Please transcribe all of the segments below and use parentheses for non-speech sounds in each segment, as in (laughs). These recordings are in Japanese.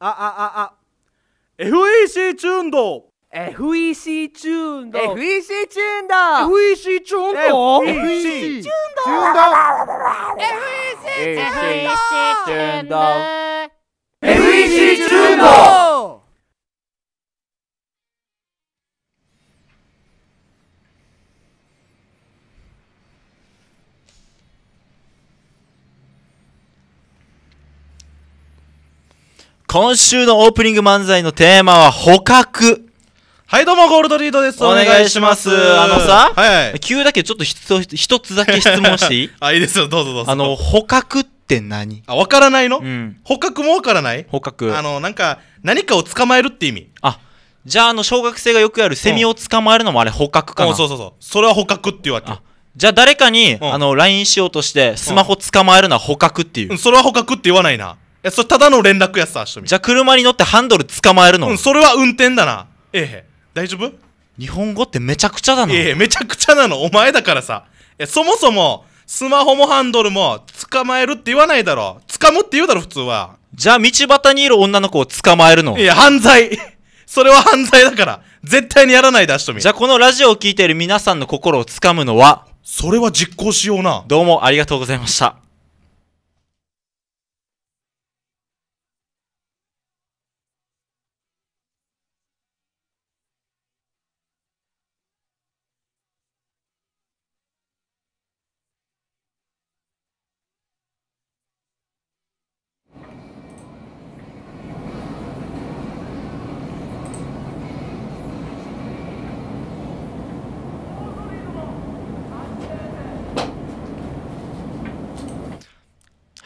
ああああ FEC チューンド FEC チューンド FEC チューンド FEC チューンド FEC チューンド FEC チューンド FEC チューンド FEC チューンド今週のオープニング漫才のテーマは捕獲はい、どうも、ゴールドリードです。お願いします。あのさ、はい急だけどちょっと一つだけ質問していい (laughs) あ、いいですよ、どうぞどうぞ。あの、、捕獲って何あ、わからないのうん。捕獲もわからない捕獲。あの、なんか、何かを捕まえるって意味。あ、じゃあ、あの、小学生がよくやるセミを捕まえるのもあれ捕獲かな。うそうそうそう。それは捕獲っていうわけ。あじゃあ、誰かに、んあの、LINE しようとして、スマホ捕まえるのは捕獲っていう。うん、それは捕獲って言わないな。やそれただの連絡やさしとみじゃあ車に乗ってハンドル捕まえるの、うん、それは運転だなええ大丈夫日本語ってめちゃくちゃだなええめちゃくちゃなのお前だからさえそもそもスマホもハンドルも捕まえるって言わないだろ掴むって言うだろ普通はじゃあ道端にいる女の子を捕まえるのいや犯罪それは犯罪だから絶対にやらないでしとみじゃあこのラジオを聴いている皆さんの心を掴むのはそれは実行しようなどうもありがとうございました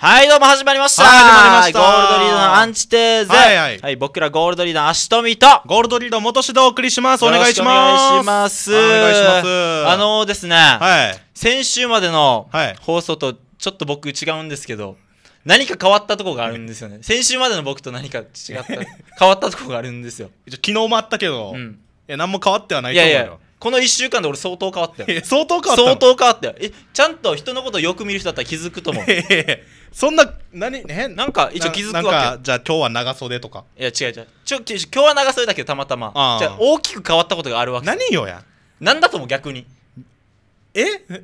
はい、どうも始まりました。はい、始まりました。ゴールドリードのアンチテーゼ。はい、はい、はい。僕らゴールドリードの足富と、ゴールドリード元指でお送りします。お願いします。お願いします。お願いします。あのー、ですね、はい。先週までの放送とちょっと僕違うんですけど、何か変わったとこがあるんですよね。先週までの僕と何か違った、(laughs) 変わったとこがあるんですよ。昨日もあったけど、うん、いや、何も変わってはないと思うよ。いやいやこの1週間で俺相当変わったよ相当変わった相当変わったよえちゃんと人のことよく見る人だったら気づくと思うそんな何変なんか一応気づくわけなんかじゃあ今日は長袖とかいや違う違うちょ今日は長袖だけどたまたまじゃあ大きく変わったことがあるわけ何よや何だとも逆にえ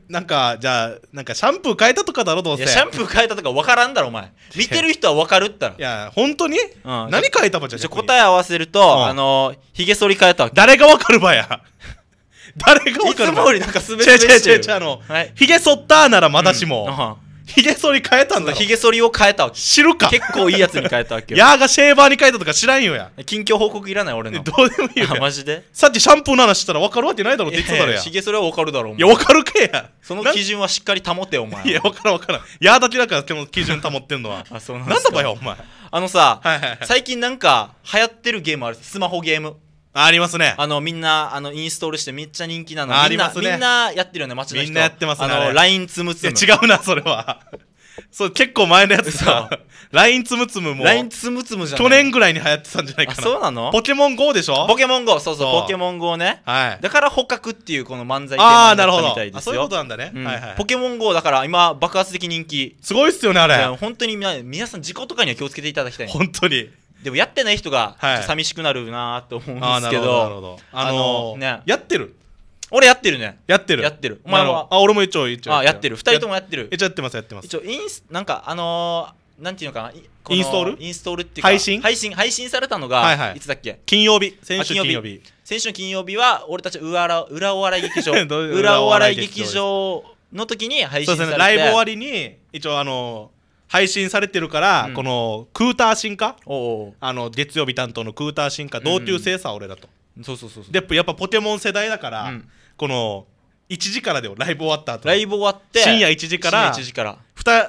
なんかじゃあなんかシャンプー変えたとかだろどうせシャンプー変えたとか分からんだろお前見てる人は分かるったらいや本当に、うん、何変えたばじゃじ答え合わせると、うん、あのひげ剃り変えたわけ誰が分かるばや誰が分かるいつもよりなんか滑りてうちゃう違うあの、はい、ひげ剃ったならまだしも、ひげ剃り変えたんだひげ剃りを変えたわけ知るか結構いいやつに変えたわけよヤーがシェーバーに変えたとか知らんよや近況報告いらない俺のどうでもいいよマジでさっきシャンプーの話したら分かるわけないだろって言ってたらやひげ剃りは分かるだろいや分かるかやその基準はしっかり保てお前いや分からん分からんヤーだけだからでも基準保ってんのはあそうなんなんだばよお前あのさ、はいはいはい、最近なんか流行ってるゲームあるスマホゲームありますねあのみんなあのインストールしてめっちゃ人気なのあみんな、ね、みんなやってるよね街の人みんなやってますねあの LINE つむつむ違うなそれは (laughs) そう結構前のやつさ LINE つむつむも LINE つむつむじゃ去年ぐらいに流行ってたんじゃないかなそうなのポケモン GO でしょポケモン GO そうそうポケモン GO ね、はい、だから捕獲っていうこの漫才あーマだったいですあそういうことなんだね、はいはい、ポケモン GO だから今爆発的人気すごいっすよねあれ本当に皆さん事故とかには気をつけていただきたい本当にでもやってない人が寂しくなるなと思うんですけど、あのね、やってる俺やってるねやってるやってるお前はあ俺も一応一応あやってる二人ともやってる一応やってますやってます一応インスなんかあのー、なんていうのかなインストールインストールっていうか配信配信配信されたのが、はいはい、いつだっけ金曜日先週金曜日先週の金曜日は俺たち裏裏お笑い劇場 (laughs) 裏お笑い劇場の時に配信されて、ね、ライブ終わりに一応あのー配信されてるから、うん、このクーター進化あの月曜日担当のクーター進化同級生さ、俺だと、うそうそうそうでやっぱポケモン世代だから、うん、この1時からでライブ終わった後ライブ終わって深夜1時から深夜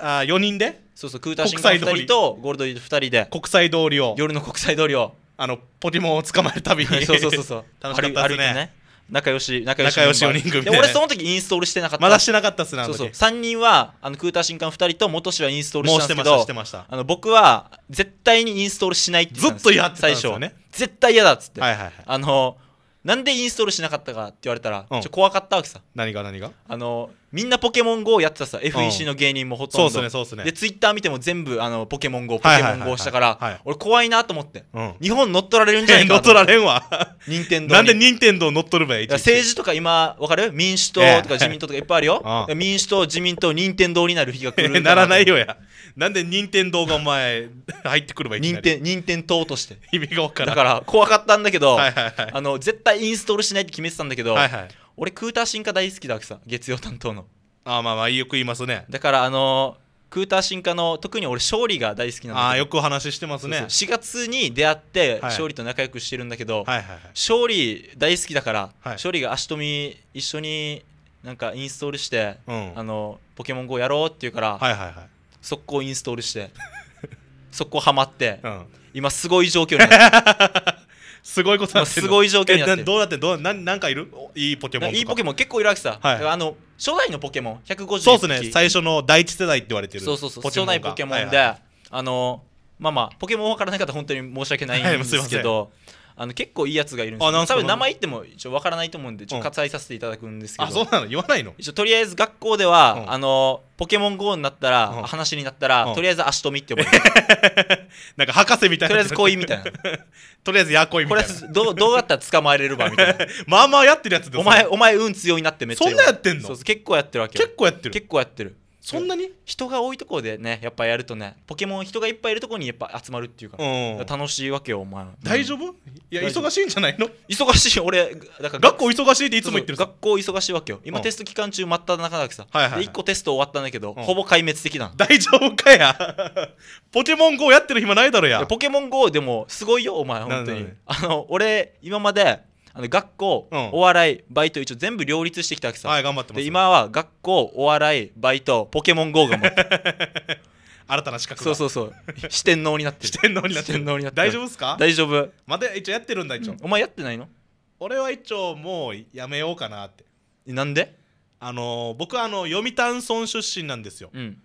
あ4人でそうそうクーター進化2人とゴールド2人で国際通りを夜の国際通りをあのポケモンを捕まえるたびに (laughs) そうそうそうそう (laughs) 楽しかったですね仲良し仲良し仲良し4人組で俺その時インストールしてなかったまだしてなかったっすなそうそう3人はあのクーター新刊2人と元氏はインストールしたんですけどあの僕は絶対にインストールしないってずっとやってたんですよ、ね、最初絶対嫌だっつって、はいはいはい、あのなんでインストールしなかったかって言われたら、うん、ちょ怖かったわけさ何が何があのみんなポケモン GO やってたさ、FEC の芸人もほとんどそうですねそうですねでツイッター見ても全部あのポケモン GO ポケモン GO したから、はいはいはいはい、俺怖いなと思って、うん、日本乗っ取られるんじゃないか (laughs) 乗っ取られんわ任天堂なんで任天堂乗っ取ればいい政治とか今わかる民主党とか自民党とかいっぱいあるよ、えー、民主党自民党任天堂になる日が来るならないよやなんで任天堂がお前入ってくればいい任天任天堂として意味が分からんだから怖かったんだけど、はいはいはい、あの絶対インストールしないって決めてたんだけど、はいはい俺クーター進化大好きだわけさ月曜担当のあまあまあよく言いますねだからあのクーター進化の特に俺勝利が大好きなのああよくお話ししてますねそうそう4月に出会って勝利と仲良くしてるんだけど、はいはいはいはい、勝利大好きだから、はい、勝利が足止み一緒になんかインストールして、うん、あのポケモン GO やろうって言うから、はいはいはい、速攻インストールして速攻ハマって、うん、今すごい状況になって (laughs) すごいことなってすごい状況になってどうなってどうななんかいるいいポケモンいいポケモン結構いるわけさ、はい、あの初代のポケモン150そうですね最初の第一世代って言われてるそうそうそう初代ポケモンで、はいはい、あのまあまあポケモン分からない方本当に申し訳ないんですけど、はいあの結構いいやつがいるんですど、多分名前言っても一応わからないと思うんでちょっと割愛させていただくんですけど、うん、あそうなの言わないの一応とりあえず学校では、うん、あのポケモン GO になったら、話になったら、とりあえず足みって呼ばれて (laughs) なんか博士みたいなとりあえず恋みたいな (laughs) とりあえずや恋みたいなこれどどうやったら捕まえれるわみたいな (laughs) まあまあやってるやつでお前お前運強いなってめっちゃそんなやってんの結構やってるわけ結構やってる結構やってるそんなに人が多いところでねやっぱやるとねポケモン人がいっぱいいるところにやっぱ集まるっていうか、楽しいわけよお前、(laughs) 大丈夫いや忙しいんじゃないの忙しい (laughs) 俺だから学校忙しいっていつも言ってる学校忙しいわけよ今、テスト期間中真っ中だけさ、はいはいはい、1個テスト終わったんだけど、ほぼ壊滅的な大丈夫かや (laughs) ポケモン GO やってる暇ないだろやポケモン GO でもすごいよお前本当に、あの俺今まであの学校、うん、お笑いバイト一応全部両立してきたわけさはい頑張ってます今は学校お笑いバイトポケモン GO が持って新たな資格そうそうそう四天王になってる四天王になってる大丈夫ですか大丈夫まだ一応やってるんだ一応、うん、お前やってないの俺は一応もうやめようかなってなんであの僕はあの読谷村出身なんですよ、うん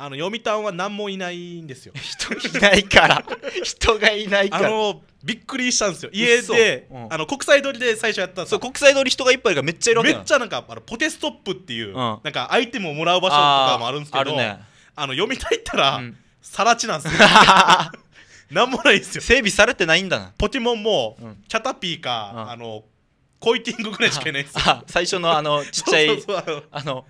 あの読谷は何もいないんですよ人いないから (laughs) 人がいないからあのびっくりしたんですよ家で、うん、あの国際通りで最初やったんですそう国際通り人がいっぱいがめっちゃいるわけめっちゃなんかあのポテストップっていう、うん、なんかアイテムをもらう場所とかもあるんですけどあ、ね、あの読みたいったら、さら地なんですよ (laughs) 何もないですよ整備されてないんだなポケモンも、うん、キャタピーか、あのコイティングぐらいしかいないですよ最初のあのちっちゃいあの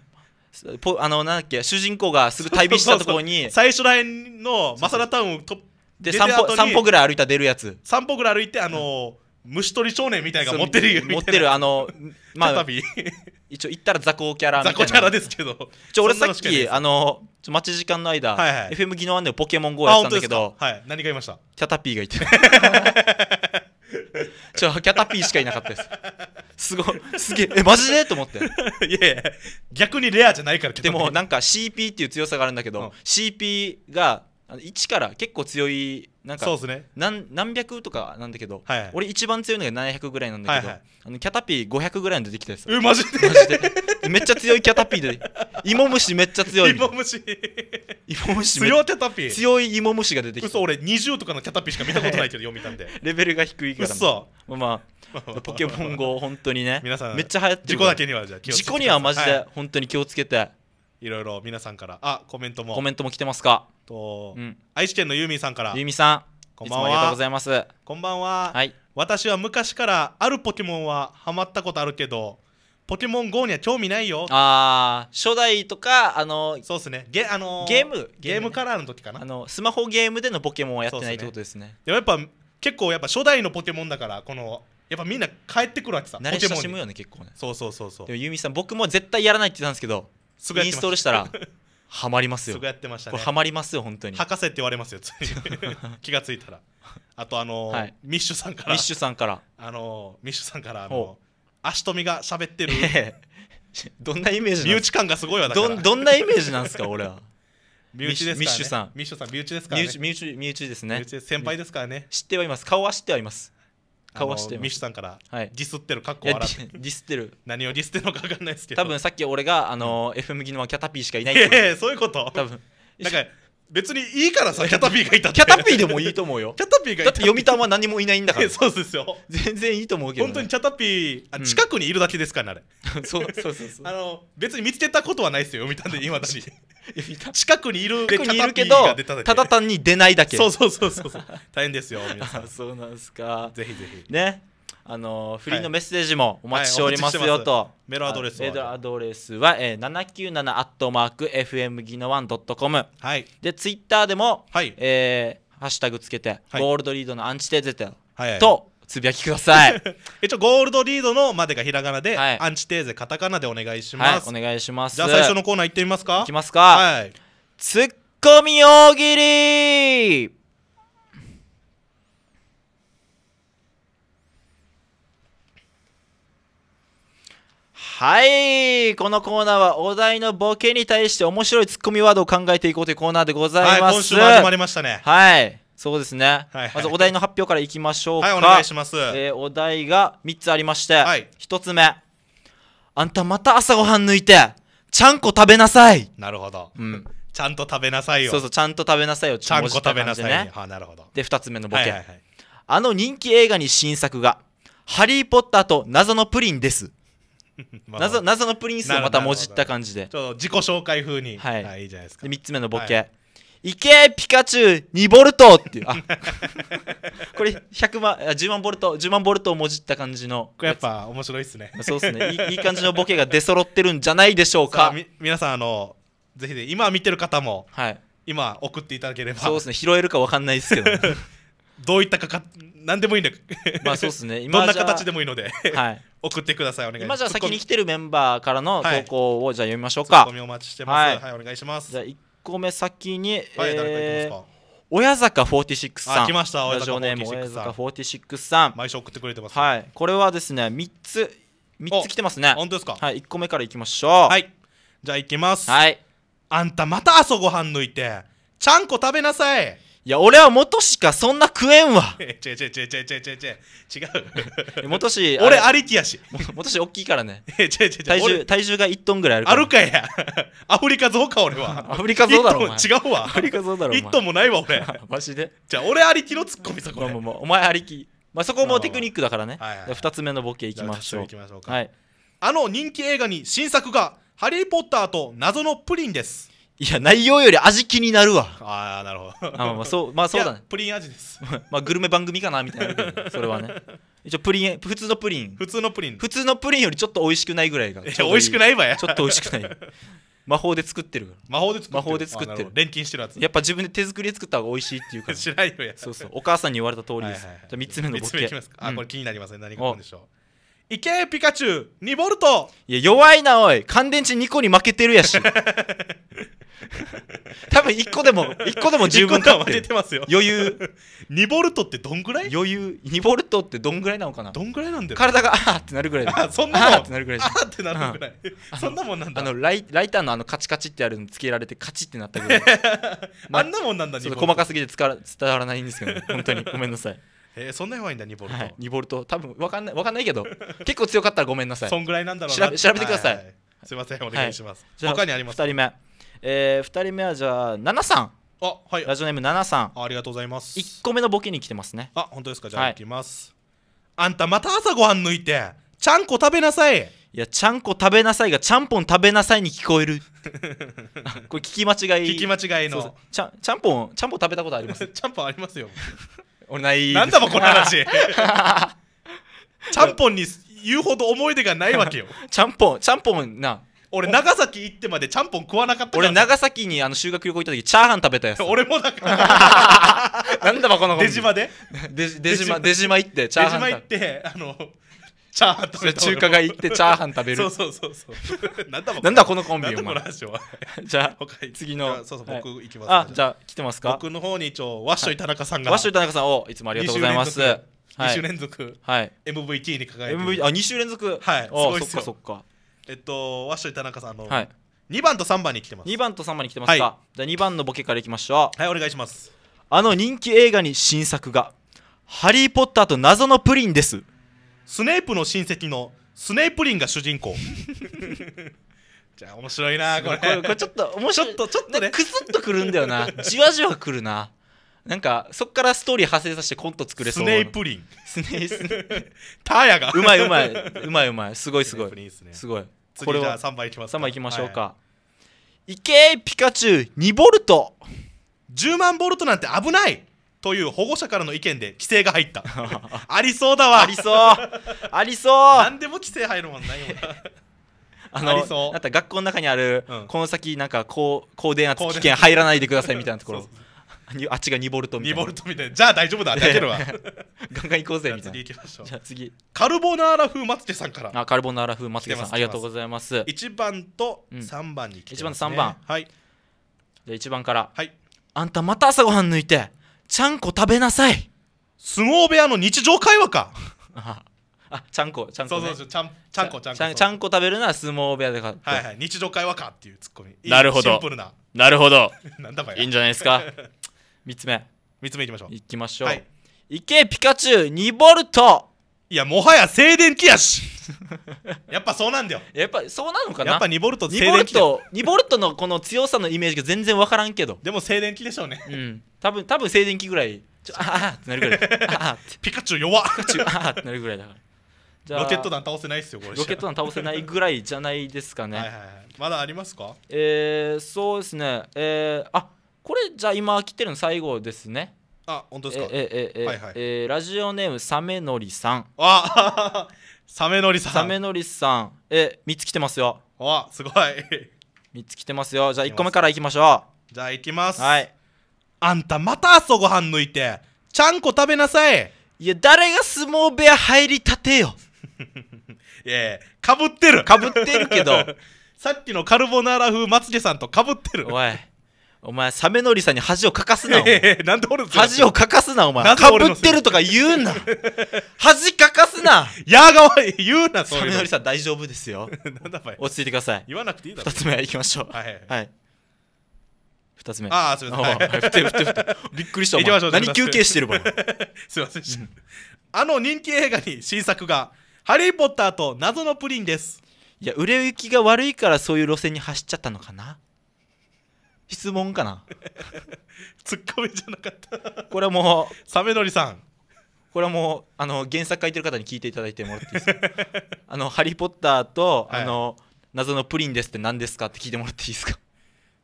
あのなんだっけ主人公がすぐ退避したところに最初らへんのマサラタウンをとで散歩散歩ぐらい歩いた出るやつ散歩ぐらい歩いてあの、うん、虫取り少年みたいな持ってる持ってるあのまあ一応行ったら雑魚キャラみたいな雑魚キャラですけどちょ俺さっきあのちょ待ち時間の間、はいはい、FM 技能案内ポケモン GO やったんだけど、はい、何がいましたキャタピーがいて (laughs) ちょキャタピーしかいなかったですすごいすげええマジでと思っていやいや逆にレアじゃないからでもなんか CP っていう強さがあるんだけど、うん、CP があの1から結構強いなんかそうすね何何百とかなんだけど、はい俺一番強いのが700ぐらいなんだけど、はいはいあのキャタピー500ぐらいの出てきたやつえマジでマジでめっちゃ強いキャタピーで芋虫めっちゃ強い芋虫芋虫めっキャタピー強い芋虫が出てきた嘘俺20とかのキャタピーしか見たことないけど読みたんでレベルが低いから嘘まあまあポケモン GO 本当にね皆さんめっちゃ流行って事故だけにはじゃあ気をつけ事て故にはマジでい本当に気をついろいろ皆さんからあコメントもコメントも来てますかと、うん、愛知県のユーミンさんからゆみさんこんばんはありがとうございますこんばんは、はい、私は昔からあるポケモンはハマったことあるけどポケモン GO には興味ないよああ初代とかあのそうですねゲ,、あのー、ゲームゲームカラーの時かなあのスマホゲームでのポケモンはやってないってことですねでもやっぱ結構やっぱ初代のポケモンだからこのやっぱみんな帰ってくるわけさ慣れ親しむよね結構ねそうそうそうそうでもユーミンさん僕も絶対やらないって言ったんですけどインストールしたら (laughs) はまりますよそこやってましたねこれはまりますよ本当に博士って言われますよ (laughs) 気がついたらあとあのーはい、ミッシュさんからミッシュさんからあのー、ミッシュさんからあのー、足富が喋ってる、どんなイメージ身内感がすごいわどどんなイメージなんですか俺は (laughs) 身内です、ね、ミッシュさんミッシュさん身内ですから、ね、身内身内ですね先輩ですからね知ってはいます顔は知ってはいますわしてミシさんからディスってる格好笑って、ディスってる何をディスってるのか分かんないですけど多分さっき俺があの、FM ギのキャタピーしかいないええそういうこと多分なんか別にいいからさキャタピーがいたってキャタピーでもいいと思うよキャタピーがいただって読谷は何もいないんだからそうですよ全然いいと思うけど、本当にキャタピーあ近くにいるだけですからねあれ、(laughs) そうそうそうそうあの別に見つけたことはないですよ読谷で今だし近くにいる近くにいるけどただ単に出ないだけそうそうそうそう大変ですよ (laughs) 皆さんそうなんですかぜひぜひねあのフリーのメッセージもお待ちしておりますよと、はいはい、メロアドレスはメールアドレスは、えー、797アットマーク FM g i ワンドットコムはいでツイッターでも、はい、えー、ハッシュタグつけて、ゴールドリードのアンチテーゼと、はいはいはい、とつぶやきください (laughs) 一応ゴールドリードのまでがひらがなで、はい、アンチテーゼカタカナでお願いします、はい、お願いしますじゃあ最初のコーナー行ってみますかいきますかはいツッコミ大喜利はいこのコーナーはお題のボケに対して面白いツッコミワードを考えていこうというコーナーでございます、はい、今週も始まりましたねはいそうですね、はいはい、まずお題の発表からいきましょうか、はい、お願いします、えー、お題が3つありまして、はい、1つ目あんたまた朝ごはん抜いてちゃんこ食べなさいなるほど、うん、ちゃんと食べなさいよそうそうちゃんと食べなさいよちゃんこ食べなさいねはなるほどで2つ目のボケ、はいはいはい、あの人気映画に新作が「ハリー・ポッターと謎のプリン」です (laughs) まあ、謎謎のプリンスをまたもじった感じでちょっと自己紹介風にはい、はい、いいじゃないですかで3つ目のボケ、はいいけピカチュウ2ボルトっていうあこれ100万10万ボルト10万ボルトをもじった感じのこれやっぱ面白いっすねそうっすねいいいい感じのボケが出揃ってるんじゃないでしょうか皆さんあのぜひ、ね、今見てる方も、はい、今送っていただければそうですね拾えるか分かんないですけど、ね、(laughs) どういったかか何でもいいんだまあそうですね (laughs) 今どんな形でもいいので、はい、(laughs) 送ってくださいお願いします今じゃあ先に来てるメンバーからの投稿を、じゃあ読みましょうかお待ちしてます、はい、はい、お願いしますじゃあ個目先に、はい、えー、親坂46さん。来ました、親坂46さん。46さん。毎週送ってくれてます。はい。これはですね、3つ、3つ来てますね。本当ですかはい、1個目からいきましょう。はい。じゃあいきます。はい。あんたまた朝ごはん抜いて、ちゃんこ食べなさい。いや俺は元しかそんな食えんわ (laughs) 違う違う違う違う違う違う違う元し (laughs) 俺ありきやし元し大きいからね (laughs) 違う違う違う体重が1トンぐらいあるあるかやアフリカゾウか俺はアフリカゾウだろ違うわアフリカ象だろ1トンもないわ俺マジでじゃあ俺ありきのツッコミさこれ、お前ありき、まあ、そこもテクニックだからね、は2つ目のボケいきましょういきましょうか、あの人気映画に新作が「ハリー・ポッターと謎のプリン」ですいや内容より味気になるわああなるほどあまあそう (laughs) まあそうだねプリン味ですまあグルメ番組かなみたいなそれはね一応プリン普通のプリン普通のプリン普通のプリンよりちょっと美味しくないぐらいがいや美味しくないわやちょっと美味しくない魔法で作ってる魔法で作ってる魔法で作ってる錬金してるやつやっぱ自分で手作りで作った方が美味しいっていうからしないよやそうそうお母さんに言われた通りです、じゃあ3つ目のボケあこれ気になりますね何があるんでしょういけピカチュウ2ボルトいや弱いなおい乾電池2個に負けてるやし (laughs) 多分1個でも1個でも十分かってますよ余裕2ボルトってどんぐらい余裕2ボルトってどんぐらいなのかなどんぐらいなんだよ体があーってなるぐらいあそんなもんあーってなるぐらいあってなるぐらい、そんなもんなんだあのライライターのあのカチカチってあるのつけられてカチってなったぐらい、ま (laughs) あんなもんなんだ細かすぎてつか伝わらないんですけど、本当にごめんなさいえー、そんな弱いんだ2ボルト、はい、2ボルト多分分かんない分かんないけど (laughs) 結構強かったらごめんなさいそんぐらいなんだろうな調べ調べてください、はいはい、すいませんお願いします、はい、他にあります2人目、えー、2人目はじゃあ7さんあはいラジオネーム7さんありがとうございます1個目のボケに来てますねあ本当ですかじゃあいきます、あんたまた朝ごはん抜いてちゃんこ食べなさいいやちゃんこ食べなさいがちゃんぽん食べなさいに聞こえるこれ聞き間違い聞き間違いのちゃちゃんぽんちゃんぽん食べたことあります (laughs) ちゃんぽんありますよ俺ない、ね、なんだもこの話 (laughs) ちゃんぽんに言うほど思い出がないわけよ (laughs) ちゃんぽんちゃんぽんな俺長崎行ってまでちゃんぽん食わなかった俺長崎にあの修学旅行行った時チャーハン食べたやつ (laughs) 俺もだからなんだばこの出島で出島出島行ってチャーハン出島行ってあのチャーハン食べ中華街行ってチャーハン食べるそうそうそうそうなんだなんだこのコンビお前ラジオは (laughs) じゃあ次のそうそう僕行きます、はあじゃあ来てますか僕の方に一応ワッショイ田中さんが、ワッショイ田中さんをいつもありがとうございます2週連続、はい、MVP に輝いて、MV、あ2週連続はいあそっかそっかえっとワッショイ田中さんの、はい、2番と3番に来てます2番と3番に来てますか、はい、じゃあ2番のボケからいきましょうはいお願いしますあの人気映画に新作が「ハリー・ポッターと謎のプリン」ですスネープの親戚のスネープリンが主人公 (laughs) じゃあ面白いなこれこれこれちょっと面白いちょっとちょっとねクスッとくるんだよなじわじわくるななんかそっからストーリー派生させてコント作れそうスネープリンスネイスネターヤがうまいうまいうまいうまいすごいすごいす,、ね、すごいこれは三番いきますか3番いきましょうか、はいけピカチュウ2ボルト10万ボルトなんて危ないという保護者からの意見で規制が入った (laughs) ありそうだわありそうありそう何でも規制入るもんないもん (laughs) あのああった学校の中にある、うん、この先なんか高高電圧危険入らないでくださいみたいなところあっちが2ボルトみたいな2ボルトみたいなじゃあ大丈夫だ大丈夫だガンガン行こうぜみたいなじゃあ次カルボナーラ風松手さんからあカルボナーラ風松手さんありがとうございます1番と3番に来てます、ね、1番と3番はいじゃあ1番からはいあんたまた朝ごはん抜いてちゃんこ食べなさい相撲部屋の日常会話か (laughs) あちゃんこちゃんこ、ね、そうそうちゃんちゃんこちゃんこちゃんこ食べるなは相撲部屋でかはいはい日常会話かっていうツッコミなるほどシンプルななるほど (laughs) なんだいいんじゃないですか3 (laughs) つ目3つ目いきましょういきましょう、はい、いけピカチュウ2ボルトいやもはや静電気やし (laughs) やっぱそうなんだよやっぱそうなのかなやっぱ2ボルト2ボルト2ボルトのこの強さのイメージが全然分からんけどでも静電気でしょうねうん多分多分静電気ぐらいちょああってなるぐらい (laughs) あピカチュウ弱ピカチュウああってなるぐらいだからじゃあロケット弾倒せないですよこれロケット弾倒せないぐらいじゃないですかねはい、まだありますかえー、そうですねえー、あこれじゃあ今来てるの最後ですねあ本当ですかえええええ、はいはい、えー、ラジオネームサメノリさんあサメノリさんサメノリさんえ3つ来てますよわすごい3つ来てますよじゃあ1個目からいきましょうじゃあいきますはいあんたまた朝ごはん抜いてちゃんこ食べなさいいや誰が相撲部屋入りたてよ (laughs) いやかぶってるかぶってるけど (laughs) さっきのカルボナーラ風松つさんとかぶってるおいお前、サメノリさんに恥をかかすな。(laughs) なんで俺恥をかかすな、お前。かぶってるとか言うな。恥かかすな。(laughs) やがわ、言うな、サメノリさん大丈夫ですよ。なんだ落ち着いてください。言わなくていいだろ。二つ目行きましょう。はい。はい。二つ目。ああ、すみません。ふてふてふて。びっくりした。行きましょう。何休憩してるば。(laughs) すみません。あの人気映画に新作が、ハリー・ポッターと謎のプリンです。いや、売れ行きが悪いからそういう路線に走っちゃったのかな。質問かなツッコミじゃなかったこれはもうサメノリさんこれはもうあの原作書いてる方に聞いていただいてもらっていいですか (laughs) あの「ハリー・ポッターと」はい、あの謎のプリンです」って何ですかって聞いてもらっていいですか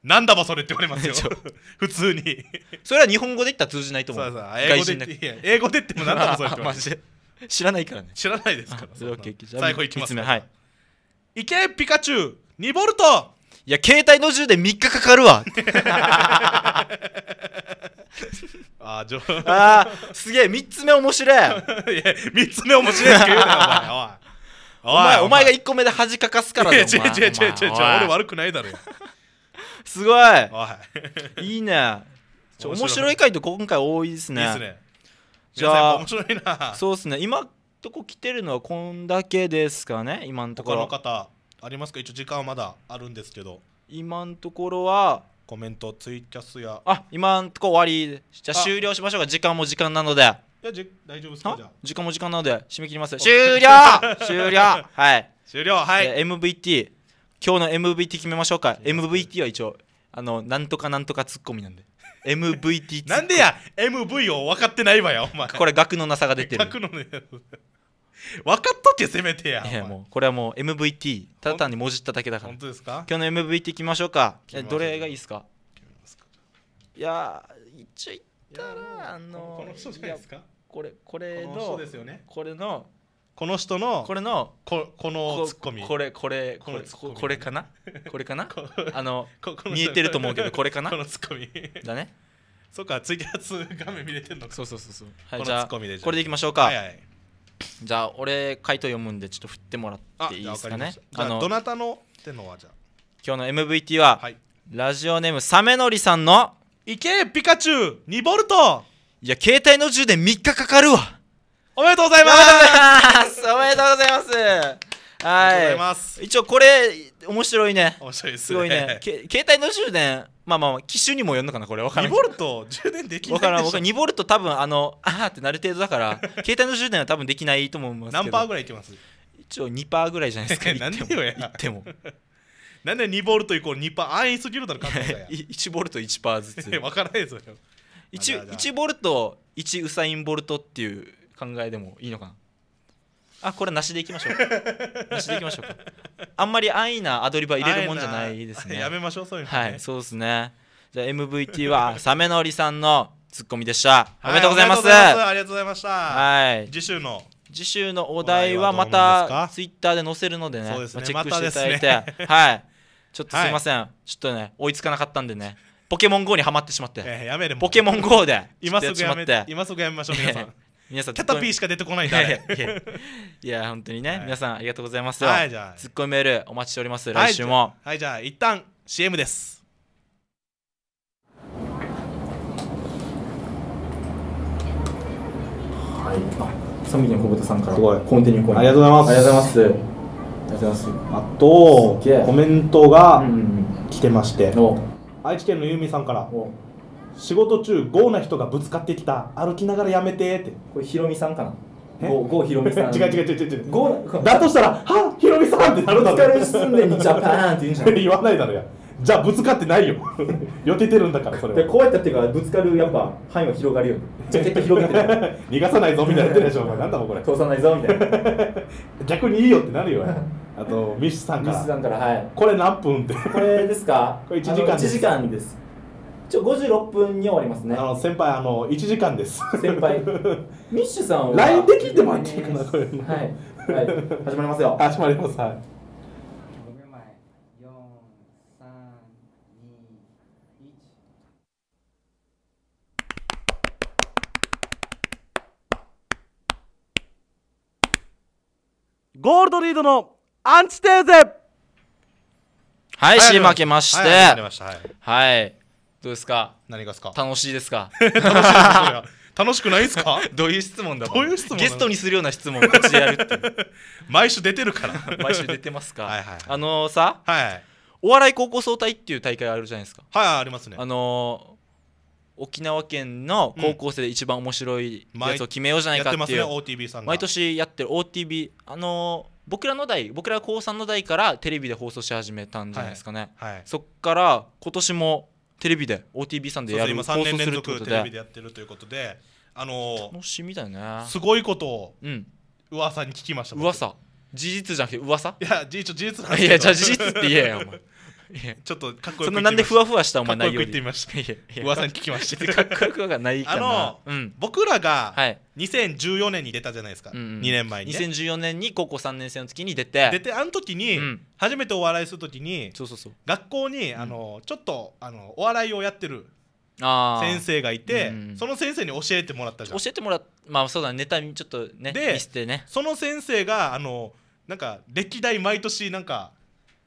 なんだもそれって言われますよ (laughs) 普通にそれは日本語で言ったら通じないと思う英語で英語でってもなんだもそれって (laughs) 知らないからね知らないですから最後いきます、はい、いけピカチュウ2ボルトいや、携帯の充で3日かかるわ。(laughs) ああ、じょ (laughs) あー、すげえ、3つ目面白い。いや、3つ目面白いって言うな、お前。おいお前お前が1個目で恥かかすからね。違う違う違う違う俺悪くないだろ。すごい。いいね。面白い回て今回多いですね。いいですね。じゃあ、面白いな。そうですね。今とこ来てるのはこんだけですかね、今のところ。他の方。ありますか一応時間はまだあるんですけど今のところはコメントツイキャスやあ今んとこ終わりじゃあ終了しましょうか時間も時間なのでいやじ大丈夫ですかじゃあ時間も時間なので締め切ります終了 (laughs) 終了はい終了はい、MVT 今日の MVT 決めましょうか MVT は一応あのなんとかなんとかツッコミなんで (laughs) MVT なんでや MV を分かってないわよお前これ額のなさが出てる額のね分かっとけせめてやいやもうこれはもう MVT ただ単にもじっただけだから本当ですか今日の MVT いきましょうかどれがいいですかいや一応言ったらあのこの人じゃないですかこれこれのこれのこの人のこれのここのツッコミこれこれこれこれかなこれかなあの見えてると思うけどこれかなこのツッコミだねそっかツイキャス画面見れてんのかそうそうそうそうはいじゃあこれでいきましょうかはいじゃあ俺回答読むんでちょっと振ってもらっていいですかねあのどなたのってのはじゃあ今日の MVT は、はい、ラジオネームサメノリさんの「いけピカチュウ2ボルト!」いや携帯の充電3日かかるわおめでとうございますおめでとうございますはい。一応これ面白いね。面白いす、ね、すごいね。携帯の充電、まあまあ機種にもよるのかなこれ分からい2ボルト充電できないでしょ。わからん。2ボルト多分あのあーってなる程度だから、(laughs) 携帯の充電は多分できないと思いますけど。何パーぐらいいきます？一応2パーぐらいじゃないですか。な (laughs) でよや。っても。(laughs) なんで2ボルトイコール2パーあ易すぎるだろ考えた1ボルト1パーずつ。分からないですよ。1ボルト1ウサインボルトっていう考えでもいいのかな。あこれなしでいきましょうなしでいきましょうかあんまり安易なアドリブは入れるもんじゃないですねやめましょうそういうの、ね、はいそうですねじゃあ MVP はサメのりさんのツッコミでしたおめでとうございますありがとうございましたはい次週の次週のお題はまたツイッターで載せるのでね、ねまあ、チェックしていただいて、まね、はいちょっとすいません、はい、ちょっとね追いつかなかったんでねポケモン GO にはまってしまって、えー、やめるポケモン GO で今すぐやめて今すぐやめましょう皆さん皆さんキャタピーしか出てこないんだいやいやいや本当にね、はい、皆さんありがとうございますはいじゃあツッコミメールお待ちしております、はい、来週もはいじゃあ一旦 CM ですはいサミーの小田さんからすごいコンティニューコインありがとうございますありがとうございますあとコメントが来てまして、愛知県のゆうみさんから仕事中豪な人がぶつかってきた歩きながらやめてってこれヒロミさんかなゴゴヒロミさん違う違う違う違うだとしたら「はヒロミさん!」ってなるだろぶつかる住んでにジャパンって言うんじゃない言わないだろやじゃあぶつかってないよよててるんだからそれでこうやったっていうかぶつかるやっぱ範囲は広がるよじゃ絶対広がてない逃がさないぞみたいなやつでしょなんだもうこれ通さないぞみたいな (laughs) 逆にいいよってなるよ (laughs) あとミシさんからミスさんからはいこれ何分ってこれですか (laughs) これ1時間です1時間ですちょ十六分に終わりますねあの先輩あの一時間です先輩 (laughs) ミッシュさんは l i n で聞いてもらっていいかなこれはい、はい、始まりますよ (laughs) 始まりますはいゴールドリードのアンチテーゼはい、はい、C 負けまして、はいどうですか何がですか楽しいですか (laughs) 楽しくないですか (laughs) どういう質問だどういう質問ゲストにするような質問こっちでやるって (laughs) 毎週出てるから毎週出てますかはいはい、はい、あのー、さ、はい、お笑い高校総体っていう大会あるじゃないですかはいありますねあのー、沖縄県の高校生で一番面白いやつを決めようじゃないかっていう、やって OTB さん毎年やってる OTB あの僕らの代僕ら高3の代からテレビで放送し始めたんじゃないですかね、そっから今年もテレビで OTB さんでやる今3年連続テレビでやってるということであの楽しみだねすごいことを噂に聞きました、うん、噂事実じゃなくて噂いや事実なんですけどいやじゃあ事実って言えよちょっとかっこよくそのなんでふわふわしたお前内容よく言ってみました噂に聞きましたかっこよくがないかなあの、僕らが2014年に出たじゃないですか、2年前に、2014年に高校3年生の時に出て出てあの時に、初めてお笑いする時にそうそうそう学校にあの、ちょっとあのお笑いをやってる先生がいて、その先生に教えてもらったじゃん教えてもらっまあそうだねネタちょっとねで、ね、その先生があのなんか歴代毎年なんか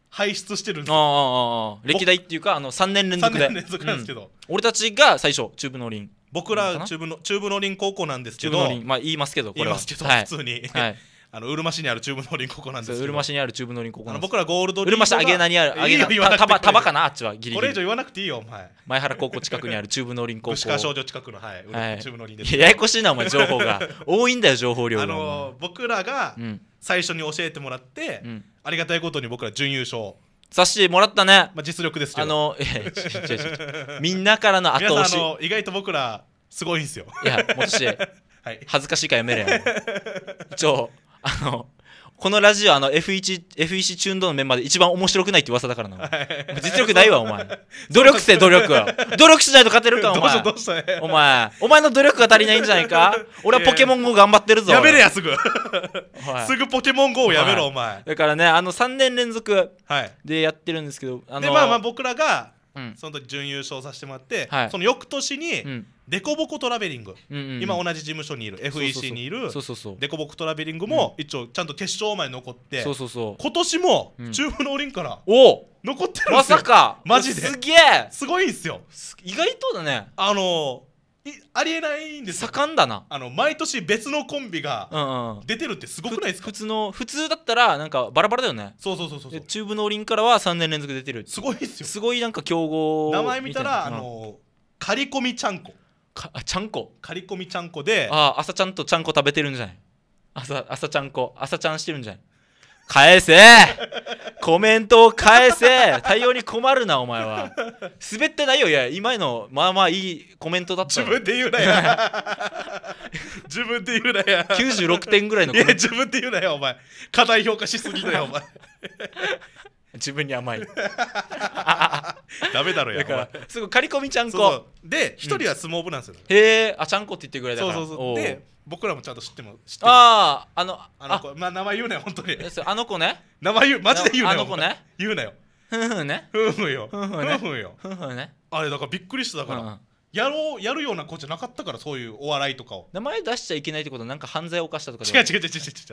輩出してるんですよああ歴代っていうかあの3年連続で年連続なんですけど、うん俺たちが最初中部農林僕ら中部の中部農林高校なんですけ中部ど農林まあ言いますけどこ言いれはますけど、はい普通に、はいあのうるま市にあるチューブ農林ここなんですけどうるま市にあるチューブ農林ここあの僕らゴールドうるま市あげなにあるあげな束束かなあっちはギリギリこれ以上言わなくていいよお前前原高校近くにある中部農林高校串川少女近くのはい、はい、中部農林ですややこしいなお前情報が (laughs) 多いんだよ情報量があの僕らが最初に教えてもらって、うん、ありがたいことに僕ら準優勝さしもらったね、まあ、実力ですけどあのいや違う違うみんなからの後押し意外と僕らすごいんですよいやもし、(laughs) はい、恥ずかしいからやめれよ一応あのこのラジオあの F1, F1 チューンドのメンバーで一番面白くないって噂だからな実力ないわお前努力せ努力努力しないと勝てるかお前お前お前の努力が足りないんじゃないか (laughs) 俺はポケモン GO 頑張ってるぞやめれやすぐすぐポケモン GO をやめろお前だからねあの3年連続でやってるんですけど、あのでまあまあ僕らがその時準優勝させてもらって、はい、その翌年に、デコボコトラベリング、うんうんうん、今同じ事務所にいる FEC にいるデコボコトラベリングも一応ちゃんと決勝前残って、そうそうそう今年も中部のオリンからお残ってるんですよまさかマジですげえすごいんすよ意外とだねあのありえないんです盛んだなあの毎年別のコンビが出てるってすごくないですか、普通の普通だったらなんかバラバラだよねそうそうそうそう中部農林からは3年連続出てるすごいっすよすごいなんか競合名前見たら、あの刈り込みちゃんこかちゃんこ刈り込みちゃんこでああ朝ちゃんとちゃんこ食べてるんじゃない朝朝ちゃんこ朝ちゃんしてるんじゃない返せコメントを返せ対応に困るな、お前は。滑ってないよ、いや、今の、まあまあいいコメントだった自分で言うなよ自分で言うなや96点ぐらいのいや自分で言うなよお前過大評価しすぎだよお前自分に甘い。(laughs) ダメだろやだかおら前、すぐ刈り込みちゃんそこ。うで一人は相撲部なんですよ、へえ、あ、ちゃんこって言ってるぐらいだかそうそうそうで僕らもちゃんと知っても知ってるあああのあの子まあ、名前言うなよ本当にあの子ね名前言うマジで言うなよあの子ね言うなよふんふんねふんふんよふんふんよふんふんねあれだからびっくりしただから、やろうやるような子じゃなかったからそういうお笑いとかを名前出しちゃいけないってことはなんか犯罪を犯したとか違う違う違う違う違う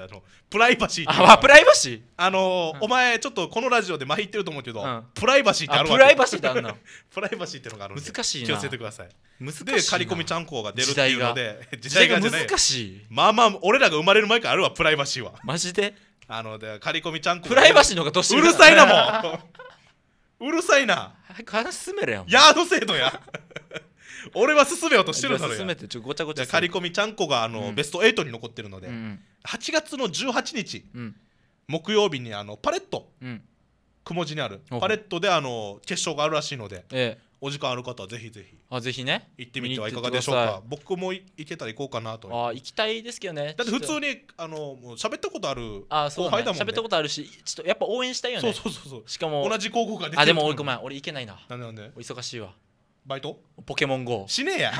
あのプライバシーああプライバシーあのうんお前ちょっとこのラジオで前言ってると思うけど、うんプライバシーってあるるプわけライバシーってあるの (laughs) プライバシーってのがあるんで難しいな気をつけてください難しいで刈り込みちゃんこが出るっていうので (laughs) 時代が難しいまあまあ俺らが生まれる前からあるわプライバシーはマジであので刈り込みちゃんこプライバシーの方が年うるさいなもんうるさいな話進めるやんヤード制度や俺は進めようとしてるだろ進めてちょごちゃごちゃ刈り込みちゃんこがあの、うん、ベスト8に残ってるので、うん、8月の18日、うん、木曜日にあのパレット、うん、雲にあるパレットであの決勝があるらしいので、ええ、お時間ある方はぜひぜひあぜひね行ってみてはいかがでしょうか僕も行けたら行こうかなとあ行きたいですけどねだって普通にあのもう喋ったことある後輩だもんね喋、ね、ったことあるしちょっとやっぱ応援したいよねそうそうそうそうしかも同じ高校が出てるあでも俺ごめん俺行けないななんでなんで忙しいわバイトポケモン GO しねえや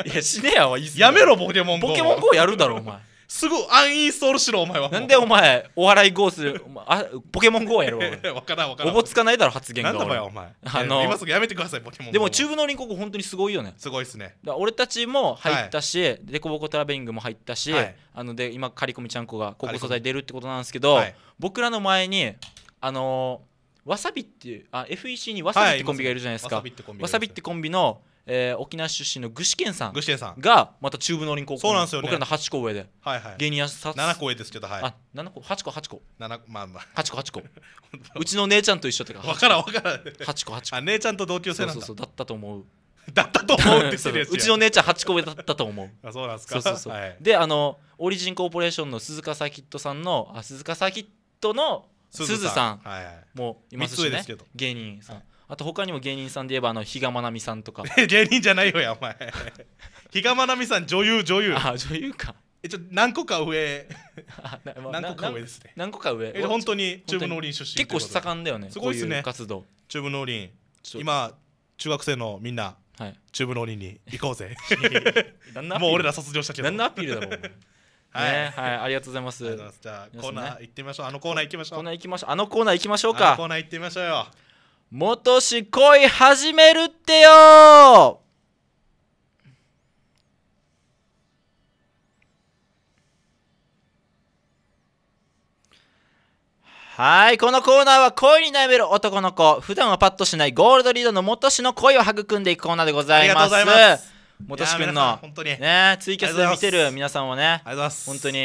(laughs) いやしねえやはいいっすやめろポケモン GO ポケモン GO やるだろお前すぐアンインストールしろお前はなんでお前お笑い GO するあポケモン GO やる (laughs) わからんからんおぼつかないだろ発言がなんだお前お前あの今すぐやめてくださいポケモンでもチューブの輪郭本当にすごいよねすごいっすね俺たちも入ったし、でこデコボコトラベリングも入ったし、はい、あので今刈り込みちゃんこが高校素材出るってことなんですけど、はい、僕らの前にあのーわさびっていうあ FEC にわさびってコンビがいるじゃないですか、はい、わさびってコンビの、えー、沖縄出身の具志堅さんがまた中部農林高校そうなんですよ、ね、僕らの8個上で、はいはい、芸人やさ7個上ですけど、はい、あ7個8個8個7まあまあ8個8個うちの姉ちゃんと一緒とか分からん分からん8個8個あ姉ちゃんと同級生なんだそうそうだったと思うだったと思うってうちの姉ちゃん8個上だったと思うあそうなんですかそうそうそう、はい、であのオリジンコーポレーションの鈴鹿サーキットさんのあ鈴鹿サーキットのすずさんもいますしね芸人さんあと他にも芸人さんで言えばあの比嘉愛未さんとか (laughs) 芸人じゃないよやお前 (laughs) 比嘉愛未さん女優女優あ女優かえちょ何個か上 (laughs) 何個か上ですね何個か上え本当に中部農林出身結構盛んだよねすごいですね活動中部農林今中学生のみんな、はい、中部農林に行こうぜもう俺ら卒業したけど何のアピールだろうはい、はい、ありがとうございます。じゃあ、コーナー行ってみましょう。あのコーナー行きましょう。コーナー行きましょう。あのコーナー行きましょうか。コーナー行ってみましょうよ。もっとし恋始めるってよはい、このコーナーは恋に悩める男の子、普段はパッとしないゴールドリードの元氏の恋を育んでいくコーナーでございます。ありがとうございます。本志君のねツイキャスで見てる皆さんはね本当に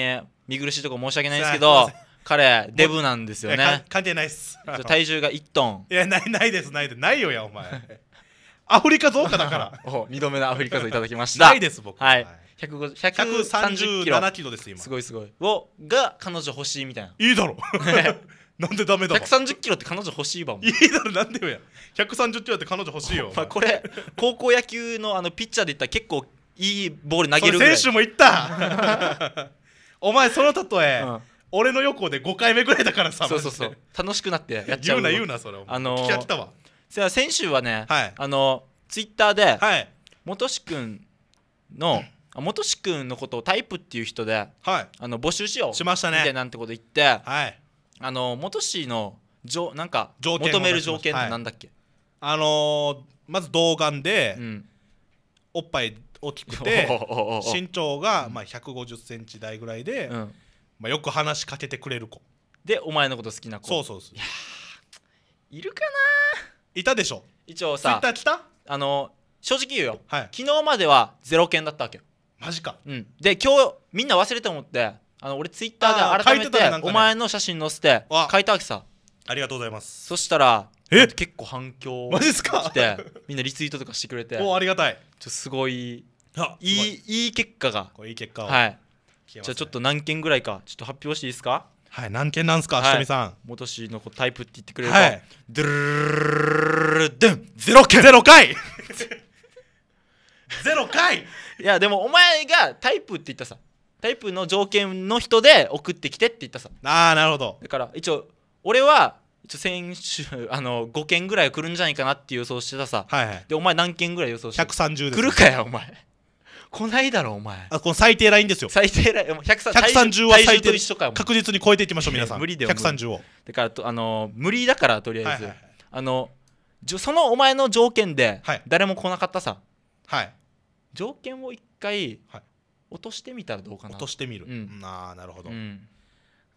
見苦しいとこ申し訳ないんですけど彼デブなんですよね関係ないっす体重が1トンいやないないですないでないよやお前アフリカ増かだから2 (laughs) 度目のアフリカ増いただきましたないです僕はい、137キロキロです今すごいすごいをが彼女欲しいみたいないいだろ (laughs) (laughs) なんでダメだ130キロって彼女欲しいわもんいいだろなんでよや130キロって彼女欲しいよ、まあ、これ高校野球のあのピッチャーで言ったら結構いいボール投げるぐらい選手も言った (laughs) お前その例え、うん、俺の横で5回目ぐらいだからさそうそうそう楽しくなってやっちゃう言うな言うなそれあのー、聞きたわ先週はね、はい、あのツイッターで、はい、本志くんの、うん、本志くんのことをタイプっていう人で、はい、あの募集しようしましたねみたいなんてこと言って、はい、あの元氏のじょなんか求める条件ってなんだっけ、あのーまず童顔で、うんおっぱい大きくて身長がまあ1 5 0ンチ台ぐらいで、うん、まあ、よく話しかけてくれる子でお前のこと好きな子そうそうそういやいるかないたでしょ一応さッ来たあの正直言うよ、はい昨日まではゼロ件だったわけよマジかうんで今日みんな忘れて思ってあの俺ツイッターで改めてお前の写真載せて書いたわけさありがとうございますそしたらえ結構反響マすかてみんなリツイートとかしてくれておありがたいちょすごいいいいい結果がいい結果は、はいじゃあちょっと何件ぐらいかちょっと発表していいですかはい何件なんすかしとみさん元氏のタイプって言ってくれるとはいドゥルルルゼロゼロ回ゼロ回いやでもお前がタイプって言ったさタイプの条件の人で送ってきてって言ったさああなるほどだから一応俺は一応先週あの5件ぐらい来るんじゃないかなって予想してたさ、はいはい、でお前何件ぐらい予想して130です来るかよお前来ないだろお前あこの最低ラインですよ最低ライン130は最低確実に超えていきましょう皆さん無理で130をだからとあの無理だからとりあえず、はいはいはい、あのそのお前の条件で誰も来なかったさはい条件を一回、はい、落としてみたらどうかな落としてみる、うん、ああなるほど、うん、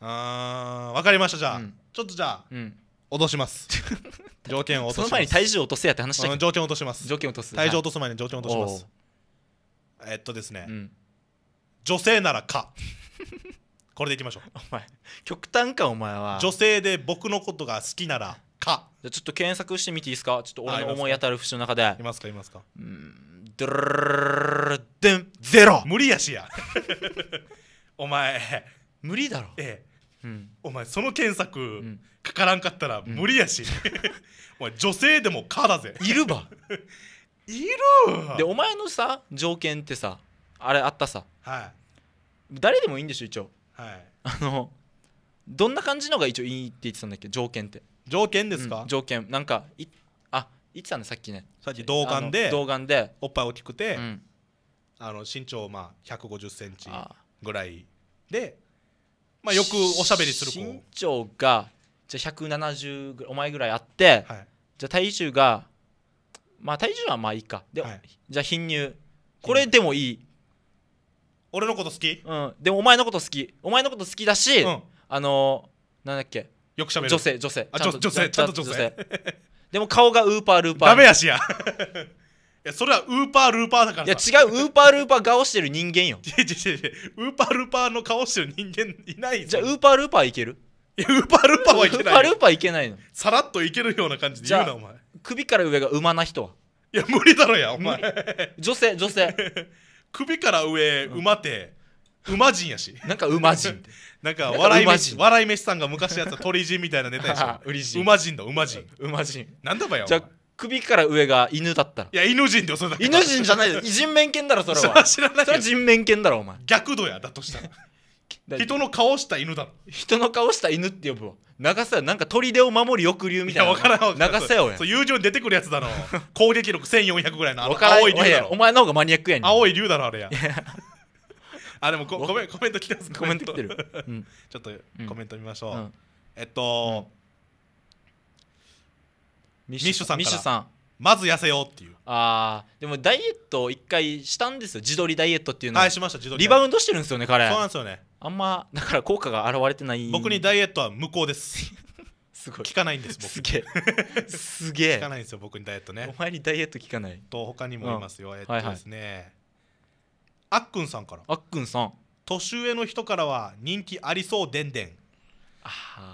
あ分かりましたじゃあ、うん、ちょっとじゃあ、うん脅します (laughs) 条件を落としますその前に体重を落とせやって話した条件落とします条件を落とす体重を落とす前に条件を落とします、えっとですね、うん、女性ならかこれでいきましょう (laughs) お前極端かお前は女性で僕のことが好きならかじゃちょっと検索してみていいですかちょっと俺の思い当たる節の中でいますかいますかうんドルデンゼロ無理やしやお前無理だろええうん、お前その検索、うん、かからんかったら無理やし、お前女性でも「か」だぜいるばいるでお前のさ条件ってさあれあったさはい誰でもいいんでしょ一応はいあのどんな感じのが一応いいって言ってたんだっけ条件って条件ですか、うん、条件なんか言ってたんださっきねさっき童顔で童顔でおっぱい大きくて、うん、あの身長まあ1 5 0ンチぐらいでまあよくおしゃべりする子身長がじゃあ170ぐらいお前ぐらいあって、はい、じゃあ体重がまあ体重はまあいいかで、はい、じゃあ貧乳これでもいい俺のこと好きうんでもお前のこと好きお前のこと好きだし、うん、あのー、なんだっけよくしゃべる女性女性あ女性ちゃんと女性でも顔がウーパールーパーダメやしや (laughs) いやそれはウーパールーパーだからいや違うウーパールーパー顔してる人間よ (laughs) 違う違う違うウーパールーパーの顔してる人間いないじゃあウーパールーパーいけるいやウーパールーパーはいけないウーパールーパーいけないのさらっといけるような感じで言うなお前首から上が馬な人はいや無理だろやお前女性女性 (laughs) 首から上馬って、馬人やしなんか馬人 (laughs) なんか笑い飯笑い飯さんが昔やった鳥人みたいなネタやし (laughs) 馬人だ馬人馬人なんだばよじゃ首から上が犬だったらいや犬人ってそれだ犬人じゃないす。人面犬だろそれは (laughs) それは人面犬だろお前逆度やだとしたら人の顔した犬だろ人の顔した犬って呼ぶわ長瀬なんか砦を守り抑留みたいな分からん長友情に出てくるやつだろ攻撃力1400ぐらいの青い竜だろお前の方がマニアックやん青い竜だろあれやあでもコメコメント来てますコメント来てる、(laughs) ちょっとコメント見ましょう、えっと、ミッシンさんミッシンさんまず痩せようっていうああでもダイエット一回したんですよ自撮りダイエットっていうのはいしました自撮りリバウンドしてるんですよね彼そうなんですよねあんまだから効果が現れてない僕にダイエットは無効です (laughs) すごい効かないんです僕すげえすげえ効 (laughs) かないんですよ僕にダイエットねお前にダイエット効かないと他にもいますよ、えっとですね、あっくんさんからあっくんさん年上の人からは人気ありそうでんでん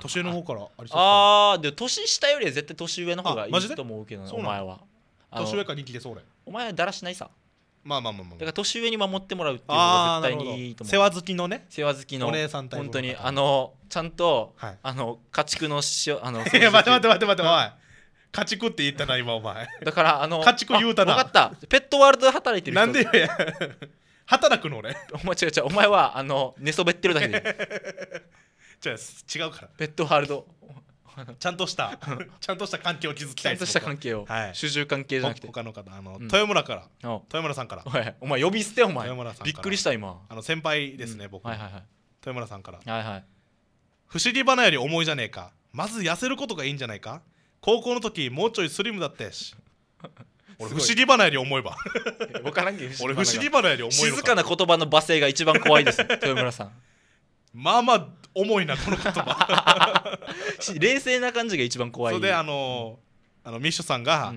年上の方からありそうああで年下よりは絶対年上の方がいいと思うけどお前は年上か人気でそうお前はだらしないさまあまあまあまあ、だから年上に守ってもらうっていうのは絶対にいいと思う世話好きのね世話好きのお姉さんタ本当にあのちゃんと、はい、あの家畜のしおあの (laughs) いや待て待て待て待ておい家畜って言ったな今お前だからあの家畜言うたな分かったペットワールドで働いてるなんでや働くの俺お前違う違うお前はあの寝そべってるだけで (laughs) 違うからベッドハールドちゃんとした (laughs) ちゃんとした関係を築きたいちゃんとした関係を、はい、主従関係じゃなくて他の方あの、うん、豊村から豊村さんからお前呼び捨てお前豊村さんびっくりした今あの先輩ですね、うん、僕、はいはいはい、豊村さんから、はいはい、不思議花より重いじゃねえかまず痩せることがいいんじゃないか高校の時もうちょいスリムだったし俺不思議花より思えば僕は何で俺不思議花より思えば静かな言葉の罵声が一番怖いです豊村さんまあまあ重いなこの言葉 (laughs) 冷静な感じが一番怖いそれであのあのミッショさんが、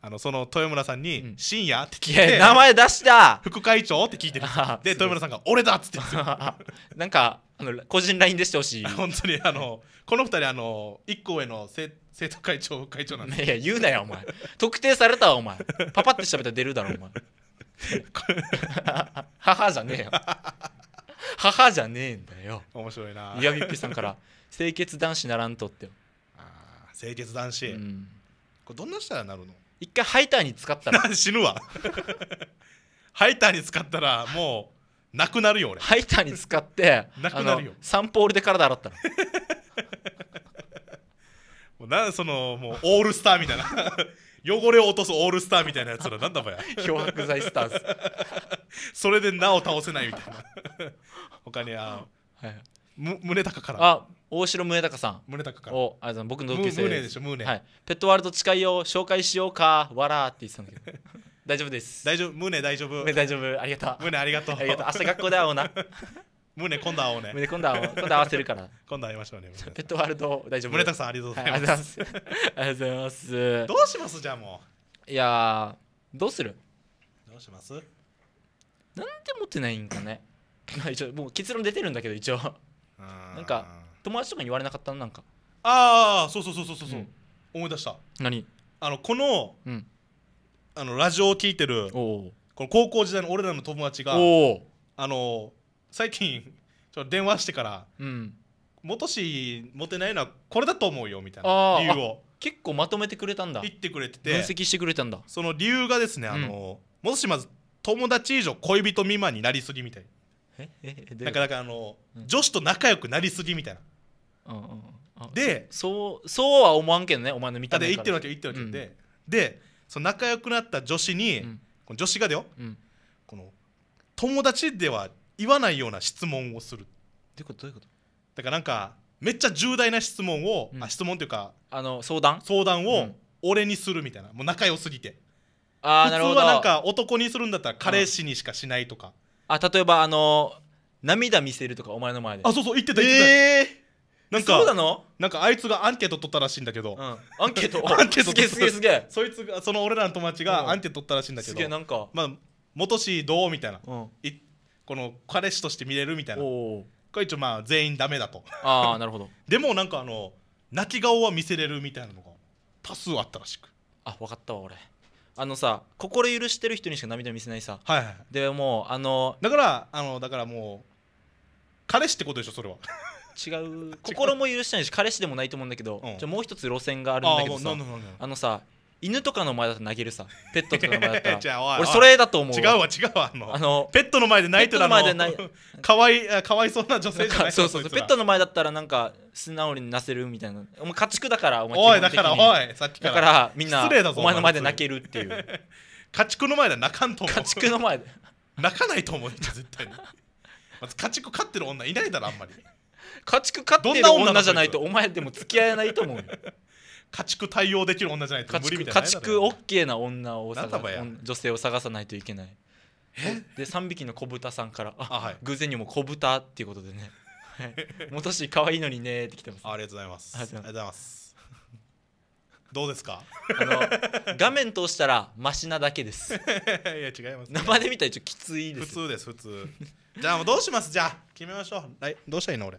あのその豊村さんに「深夜?」って聞いて「名前出した副会長?」って聞いてる (laughs) で豊村さんが「俺だ!」っつって (laughs) なんかあ (laughs) の個人 LINE でしてほしい (laughs) 本当にあのこの二人あの一個上の生生徒会長会長なんでいや言うなよお前特定されたわお前パパって喋ったら出るだろお前 (laughs) 母じゃねえよ母じゃねえんだよ面白いな岩びっぴさんから「清潔男子ならんと」ってああ清潔男子、うん、これどんな人らなるの一回ハイターに使ったら死ぬわハイターに使ったらもうなくなるよ俺ハイターに使って (laughs) なくなるよサンポールで体洗ったの (laughs) もうなんそのもうオールスターみたいな (laughs) 汚れを落とすオールスターみたいなやつらなんだばや漂白剤スターズそれでなお倒せないみたいな他にあ、はい、む胸高からあ大城宗隆さん胸高からおあ僕の同級生で胸でしょ胸、はい、ペットワールド近いよ紹介しようかわらって言ってたんだけど大丈夫です大丈夫胸大丈夫胸大丈夫ありがとう胸ありがとうありがとう明日学校で会おうな (laughs) 胸今度会おうね胸今度会おう今度合わせるから (laughs) 今度会いましょうねペットワールド大丈夫胸たくさんありがとうございます、はい、ありがとうございますどうしますじゃあもういやどうするどうしますなんで持ってないんかね (laughs) 一応もう結論出てるんだけど一応なんか友達とかに言われなかったなんかああそうそうそうそうそう、うん、思い出した何あのこの、うんあのラジオを聞いてるこの高校時代の俺らの友達があの最近ちょ電話してから「うん、し、モテないのはこれだと思うよ」みたいな理由を結構まとめてくれたんだ言ってくれてて分析してくれたんだその理由がですねあの、うん、まず友達以上恋人未満になりすぎみたいなかなかあの、うん、女子と仲良くなりすぎみたいな。うんうんでそうそうは思わんけどねお前の見た目で言ってるわけ言ってるわけで、でその仲良くなった女子に、この女子がだよ、この友達では言わないような質問をするどういうことどういうことだからなんかめっちゃ重大な質問を、あ質問というかあの相談相談を俺にするみたいなもう仲良すぎてあ普通はなんか男にするんだったら彼氏にしかしないとかあ例えばあの涙見せるとかお前の前であそうそう言ってた言ってた、えーなんかそうなのなんかあいつがアンケート取ったらしいんだけど、うん、アンケート (laughs) アンケートすげえすげえすげえそいつがその俺らの友達がアンケート取ったらしいんだけどすげえなんかまあ元氏どうみたいな、うん、いこの彼氏として見れるみたいなこれ一応まあ全員ダメだとああなるほど (laughs) でもなんかあの泣き顔は見せれるみたいなのが多数あったらしくあ分かったわ俺あのさ心許してる人にしか涙見せないさはい、はい、でもうあのだからあのだからもう彼氏ってことでしょそれは違う心も許してないし彼氏でもないと思うんだけど、うん、じゃもう一つ路線があるんだけどさあのさ犬とかの前だと投げるさペットとかの前だったら (laughs) 俺それだと思う違うわ違うわあのペットの前で泣いてたの前いかわいかわいそうな女性じゃないそうそうペットの前だったらなんか素直になせるみたいなお前家畜だからお前おいだからおいさっきからだからみんなお前の前で泣けるっていう (laughs) 家畜の前で泣かんと思う家畜の前で (laughs) 泣かないと思う絶対にまず家畜飼ってる女いないだろあんまり家畜飼ってる女じゃないとお前でも付き合えないと思う (laughs) 家畜対応できる女じゃないと無理みたいな家畜 OK な女を女性を探さないといけないで3匹の子豚さんからあ、はい、偶然にも子豚っていうことでね「(laughs) もとし可愛いのにね」って来てますありがとうございますありがとうございますどうですかあの画面通したらマシなだけです (laughs) いや違います、ね、生で見たらきついです普通です普通じゃあもうどうしますじゃあ決めましょうどうしたらいいの俺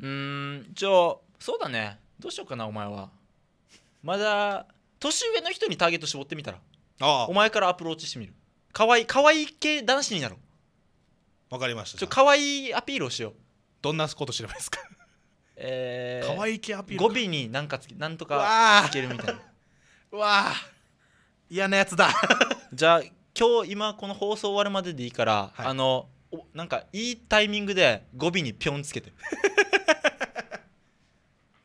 うんじゃあそうだねどうしようかなお前はまだ年上の人にターゲット絞ってみたらああお前からアプローチしてみるかわいいかわいい系男子になろうわかりましたちょかわいいアピールをしようどんなこといいですか (laughs) えー、可愛い系アピール語尾になんかつけなんとかつけるみたいな (laughs) うわ嫌なやつだ (laughs) じゃあ今日今この放送終わるまででいいから、はいあのおなんかいいタイミングで語尾にピョンつけて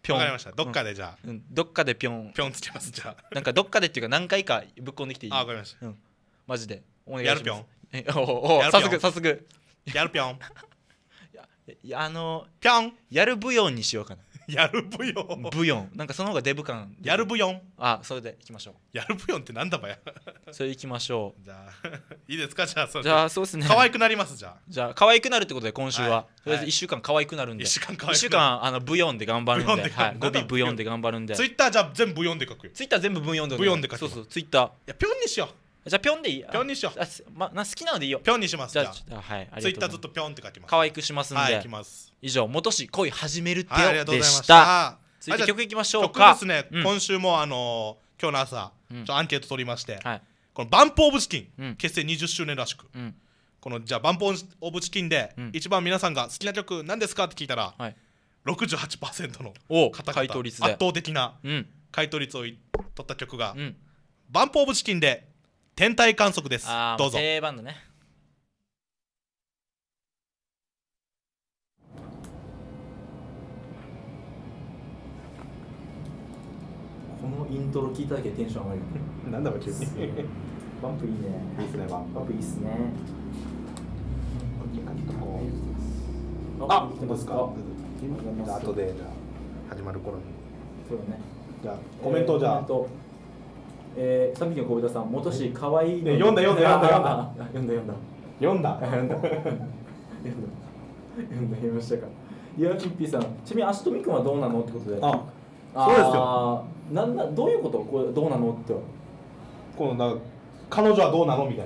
ピョンわかりましたどっかでじゃあ、うん、どっかでピョンピョンつけますじゃあなんかどっかでっていうか何回かぶっこんできていいあわかりました、うん、マジでお願いしますやるピョン (laughs) おお早速早速やるピョンいやあのピョン (laughs) やるブヨンにしようかなやるブヨンブヨンなんかその方がデブ感やるブヨンあそれでいきましょうやるブヨンってなんだばやそれいきましょうじゃあ (laughs) いいですかじゃあそれじゃあそうですね可愛くなりますじゃあじゃあ可愛くなるってことで今週は、はい、とりあえず1週間可愛くなるんで、はい、1週間可愛くなる1週間あのブヨンで頑張るんではい、語尾ブヨンで頑張るんでツイッターじゃあ全部ブヨンで書くよツイッター全部ブヨンでブヨンで書くそうそうツイッターいやピョンにしようじゃあピョンでいいぴょんにしようあ、ま、な好きなのでいいよピョンにしますじゃあはいツイッターずっとピョンって書きます可愛くしますんで、はい、以上「元氏恋始めるってよ」はい、ありがとうございました続いて曲いきましょうか曲ですね、うん、今週もあのー、今日の朝、うん、アンケート取りまして、はい、このバンプ・オブ・チキン、うん、結成20周年らしく、このじゃあバンプ・オブ・チキンで、一番皆さんが好きな曲何ですかって聞いたら、はい、68%の方々回答率圧倒的な回答率を取った曲が、バンプ・オブ・チキンで「天体観測ですどうぞ定番だねこのイントロ聞いただけテンション上がる (laughs) なんだろう急にバンプいいねいいっすねバンプバンプいいっすねあ、本当ですか。後でじゃ始まる頃に。そうだね。じゃコメントじゃあ。えー、さっきの小田さん、元氏可愛いの、ね、読んだ読んだ (laughs) 読んだ読んだ読んだ読んだ読んだ読んだ読みましたか。いやキッピーさん、ちなみに足くんはどうなのってことで。あ、そうですよ。なんなどういうことこれどうなのって。このな彼女はどうなのみたいな。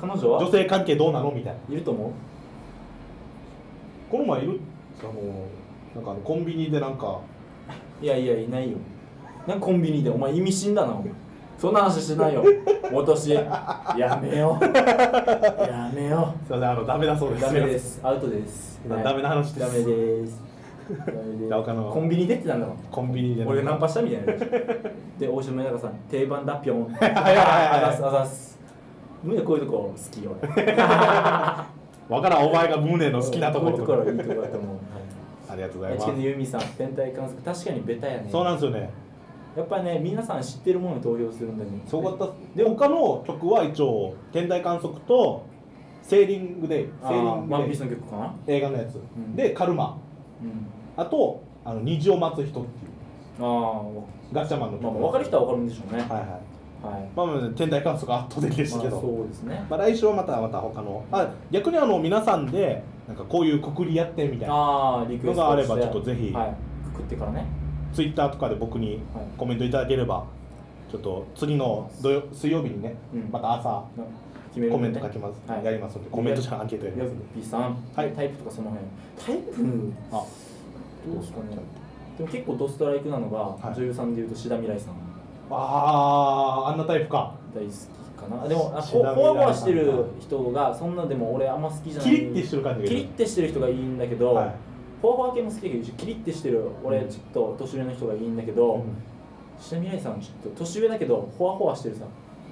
彼女は？女性関係どうなのみたいな。いると思う。この前いるあのなんかあのコンビニでなんか。いやいやいないよ。なんコンビニでお前意味深だなお前。そんな話しないよ。お年。やめよう。やめよう。すません、あの、ダメだそうです。ダメです。アウトです。ダメな話です。ダメです。(laughs) ダメですコンビニでてたんだもん。コンビニで。俺ナンパしたみたいな。で、大島永さん、定番だぴょん。(laughs) いはいはいあざす、あざす。理こういうとこ好きよ。(laughs) わからん、お前がねの好きなところとこういうところいいところだと思う。ありがとうございますの。ユミさん、天体観測、確かにベタやね。そうなんですよね。やっぱりね皆さん知ってるものに投票するんだけどそうだったで他の曲は一応天体観測とセーリングでセーリングワンピースの曲かな映画のやつ、うん、でカルマ、うん、あとあの虹を待つ人っていうあガチャマンの曲、まあ、分かる人は分かるんでしょうねはいはいはい、まあ天体観測圧倒的ですけど、まあ、そうですね、まあ、来週はまたまた他のあ逆にあの皆さんでなんかこういうくくりやってみたいなのがあればちょっとぜひ、はい、くくってからねツイッターとかで僕にコメントいただければちょっと次の土曜水曜日にね、うん、また朝、ね、コメント書きます、はい、やりますのでコメントしかアンケートやりますので B さん、はい、タイプとかその辺タイプあどうですかねでも結構ドストライクなのが、はい、女優さんでいうと志田未来さんあああんなタイプか大好きかなでもあこわこわしてる人がそんなでも俺あんま好きじゃないキリッてしてる感じキリッてしてる人がいいんだけど、はいフォアフー系も好きだけどキリッてしてる俺ちょっと年上の人がいいんだけど、うん、下未来さんちょっと年上だけどほわほわしてるさ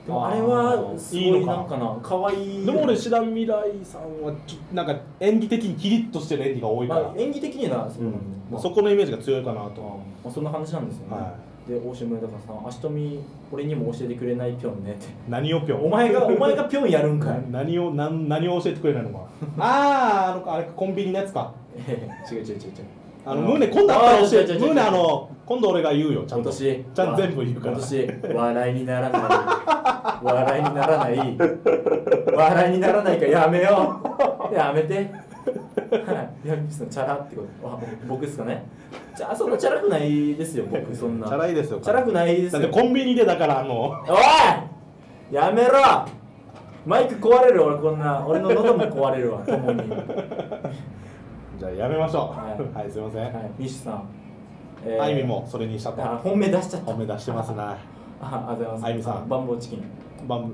でもあれはすごいなんかな可愛いでも俺志田未来さんはなんか演技的にキリッとしてる演技が多いから、まあ、演技的にはな、うんまあ、そこのイメージが強いかなと、まあ、そんな話なんですよね、はいで大島豊さん「足止み俺にも教えてくれないぴょんね」って何をぴょんお前がお前がぴょんやるんかい (laughs) 何を何何を教えてくれないのか (laughs) あああのあれコンビニのやつか、えー、違う違う違う違うあの胸今度あったら教えて胸あの今度俺が言うよちゃんとちゃんと全部言うから今笑いにならない笑いにならない笑いにならないかやめようやめてはい、ヤンキースのチャラってことあ僕ですかねじゃあそんなチャラくないですよ僕そんなチャラいですよチャラくないですだってコンビニでだからあのおいやめろマイク壊れる俺こんな俺の喉も壊れるわ (laughs) 共にじゃあやめましょうはい、はい、すいません、はい、ミシさんえあいみもそれにしちゃった本命出しちゃった本命出してますね (laughs) あありがとうございますあいみさんバンボーチキンバン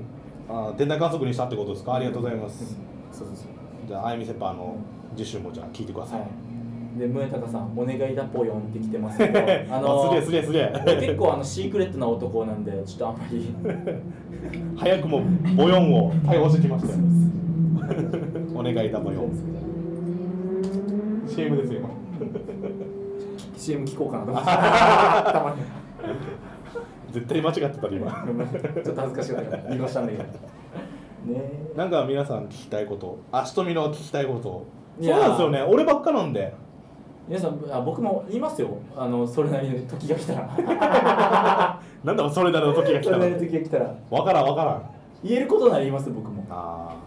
あ天体観測にしたってことですかありがとうございます、そうそうそうじゃああいみ先輩あの、うん次週もじゃあ聞いてください、で宗隆さん「お願いだぽよん」って来てますけど (laughs) あのすげえすげえすげえ結構あのシークレットな男なんでちょっとあんまり (laughs) 早くもぼよんを対応してきましたよお願いだぽよん CM ですよ今 CM 聞こうかなと思って (laughs) 絶対間違ってたね今ちょっと恥ずかしかったからしたんねなんか皆さん聞きたいこと足とみの聞きたいことそうなんですよね俺ばっかなんで皆さんあ僕も言いますよあのそれなりの時が来たら (laughs) なんだそれなりの時が来たらそれなりの時が来たら分からん分からん言えることなら言います僕も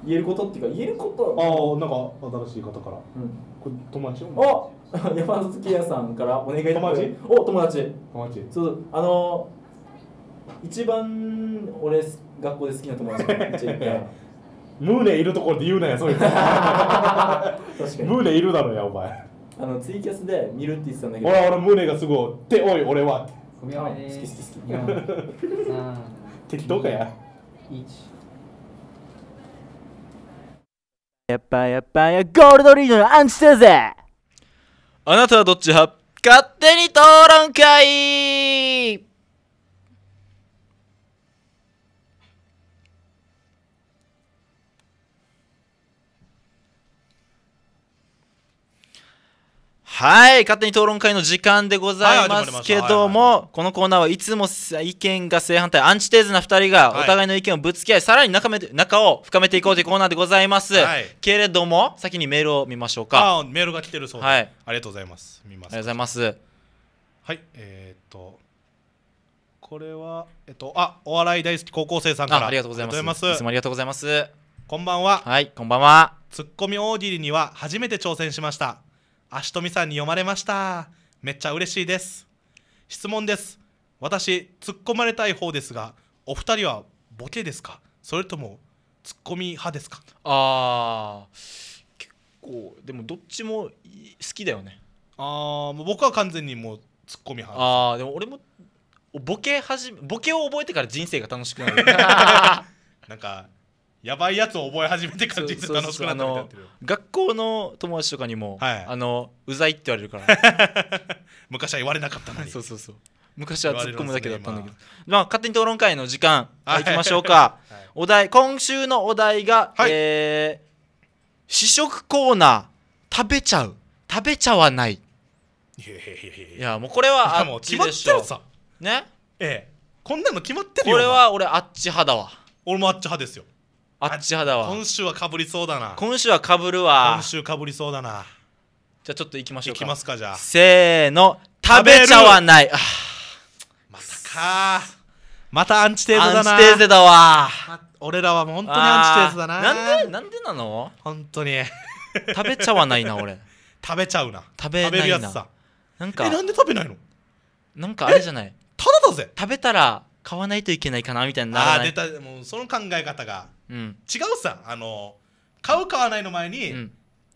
言えることっていうか言えることああなんか新しい方から、うん、これ友達あ山月屋さんからお願い友達お友達友達そうあの一番俺学校で好きな友達がめっちゃいて (laughs) ムーネいるところで言うなやそういうのムーネいるだろやお前あのツイキャスで見るって言ってたんだけど俺俺ムーネがすぐ「っておい俺は」って好き好き好き適当かややっぱやっぱやゴールドリードのアンチだぜあなたはどっち派勝手に討論会はい、勝手に討論会の時間でございますけども、このコーナーはいつも意見が正反対、アンチテーゼな2人がお互いの意見をぶつけ合い、さらに仲め仲を深めていこうというコーナーでございます。けれども、先にメールを見ましょうか。メールが来てるそうで、はい、ありがとうございます。見ますありがとうございます。はい、えっと、これは、えっと、あお笑い大好き高校生さんからありがとうございます。いつもありがとうございます。こんばんは。はい、こんばんは。ツッコミ大喜利には初めて挑戦しました。足富さんに読まれましためっちゃ嬉しいです質問です私突っ込まれたい方ですがお二人はボケですかそれともツッコミ派ですかあー結構でもどっちも好きだよねああ僕は完全にもうツッコミ派ですああでも俺もボケ始めボケを覚えてから人生が楽しくなる (laughs) なんかやばいやつを覚え始めて感じて楽しくなったみ学校の友達とかにも、はい、あのうざいって言われるから (laughs) 昔は言われなかったのにそうそうそう昔は突っ込むだけだったんだけど、ね、まあ、勝手に討論会の時間、はい、いきましょうか、はい、お題今週のお題が、はい、えー、試食コーナー食べちゃう食べちゃわないいやもうこれはあもう決まってるさねええこんなの決まってるよこれは俺あっち派だわ俺もあっち派ですよあっち派だわ今週はかぶりそうだな今週はかぶるわ今週かぶりそうだなじゃあちょっといきましょういきますかじゃあせーの食べちゃわないまたかまたアンチテーゼだなアンチテーゼだわ、ま、俺らは本当にアンチテーゼだななんでなんでなの本当に食べちゃわないな (laughs) 俺食べちゃうな食べるやつさなんかえなんで食べないのなんかあれじゃないただだぜ食べたら買わないといけないかなみたいなああ出たもうその考え方が、うん、違うさあの買う買わないの前に、うん、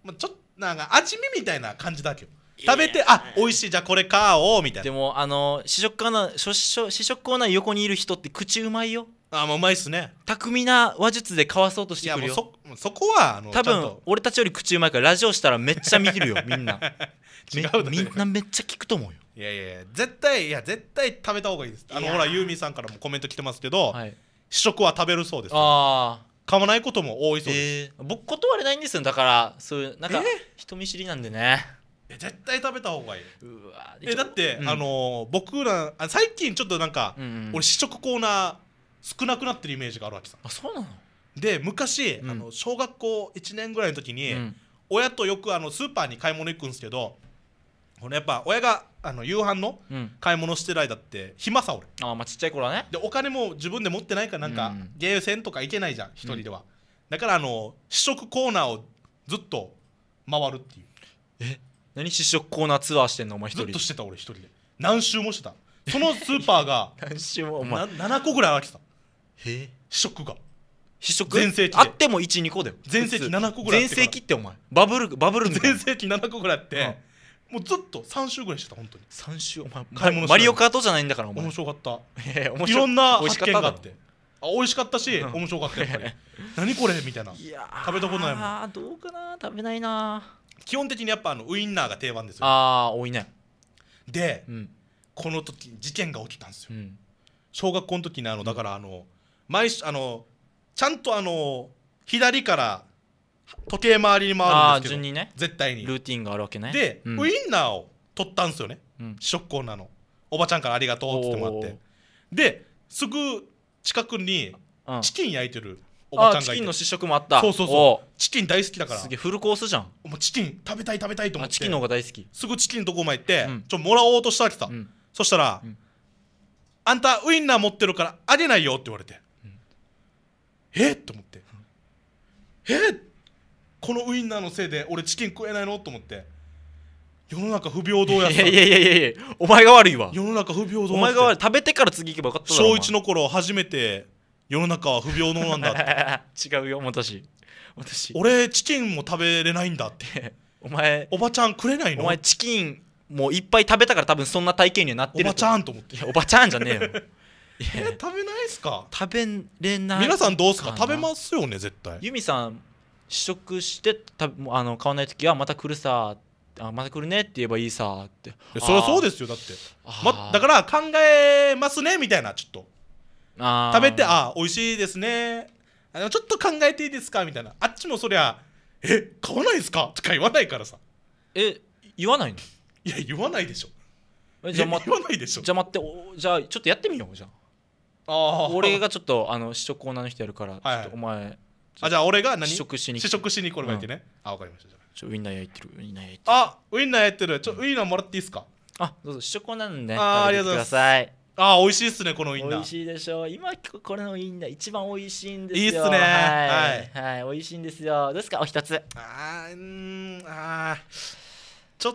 まあ、ちょっとなんか味見みたいな感じだけど食べてあ美味しいじゃあこれ買おうみたいなでもあの試食コーナー試食コーナー横にいる人って口うまいよあもううまいっすね巧みな話術でかわそうとしてくるよいやもうそこはあの多分俺たちより口うまいからラジオしたらめっちゃ見てるよみんな (laughs) 違う、ね、みんなめっちゃ聞くと思うよいやいや絶対いや絶対食べた方がいいですあのほらユーミンさんからもコメント来てますけど、はい、試食は食べるそうですああ噛まないことも多いそうです、えー、僕断れないんですよだからそういうなんか、人見知りなんでね絶対食べた方がいいうわえだって、うん、あの僕ら最近ちょっとなんか、うんうん、俺試食コーナー少なくなってるイメージがあるわけさあそうなので昔、うん、あの小学校1年ぐらいの時に、うん、親とよくあのスーパーに買い物行くんですけどこのやっぱ親があの夕飯の買い物してる間って暇さ俺あまあちっちゃい頃はねでお金も自分で持ってないからなんかゲーセンとか行けないじゃん一人では、だからあの試食コーナーをずっと回るっていうえ何試食コーナーツアーしてんのお前一人ずっとしてた俺一人で何周もしてたそのスーパーが (laughs) 何周もお前7個ぐらいあってたへえ試食が試食全盛期あっても12個だよ全盛期7個ぐらい全盛期ってお前バブルバブル全盛期7個ぐらいあって、うんもうずっと3週ぐらいしてた本当に3週お前買い物マリオカートじゃないんだからお前面白かった (laughs) 面白いろんな発見があってあ美味しかったし、うん、面白かったやっぱり (laughs) 何これみたいな食べたことないもんあどうかな食べないな基本的にやっぱあのウインナーが定番ですよああ多いねで、うん、この時事件が起きたんですよ、うん、小学校の時にあのだからあの毎週あのちゃんとあの左から時計回りに回るんですけど順にね絶対にルーティンがあるわけねで、うん、ウインナーを取ったんですよね、うん、試食コーナーのおばちゃんからありがとうって言ってもらってですぐ近くにチキン焼いてるおばちゃんがいてチキンの試食もあったそうそうそうチキン大好きだからすげえフルコースじゃんもうチキン食べたい食べたいと思ってチキンの方が大好きすぐチキンのとこまで行って、うん、ちょもらおうとしたわけさ、うん、そしたら、うん、あんたウインナー持ってるからあげないよ」って言われて、えっと思って、えっこのウインナーのせいで俺チキン食えないのと思って世の中不平等やいやいやいやいやいやお前が悪いわ世の中不平等お前が悪い食べてから次行けばよかった小1の頃初めて世の中は不平等なんだって (laughs) 違うよ私私俺チキンも食べれないんだってお前おばちゃんくれないのお前チキンもういっぱい食べたから多分そんな体験にはなってるおばちゃんと思っておばちゃんじゃねえよ (laughs) え食べないっすか食べれない皆さんどうすか食べますよね絶対ユミさん試食してたあの買わない時はまた来るさあまた来るねって言えばいいさってそりゃそうですよだって、ま、だから考えますねみたいなちょっと食べてあ美味しいですねあのちょっと考えていいですかみたいなあっちもそりゃえ買わないですかとか言わないからさえ言わないのいや言わないでしょじゃあ待ってじゃ待ってじゃあちょっとやってみようじゃあ俺がちょっとあの試食コーナーの人やるから、ちょっとお前あじゃあ俺が何試食しに試食しにこれ巻いてね、うん、あわかりましたちょウインナー焼いてるウインナー焼いてるあウインナー焼いてるちょ、うん、ウインナーもらっていいですかあどうぞ試食なんであありがとうございますあ美味しいですねこのウインナー美味しいでしょ今これのウインナー一番美味しいんですよいいっすねはい、はい、はい、美味しいんですよどうですかお一つあうんあちょっ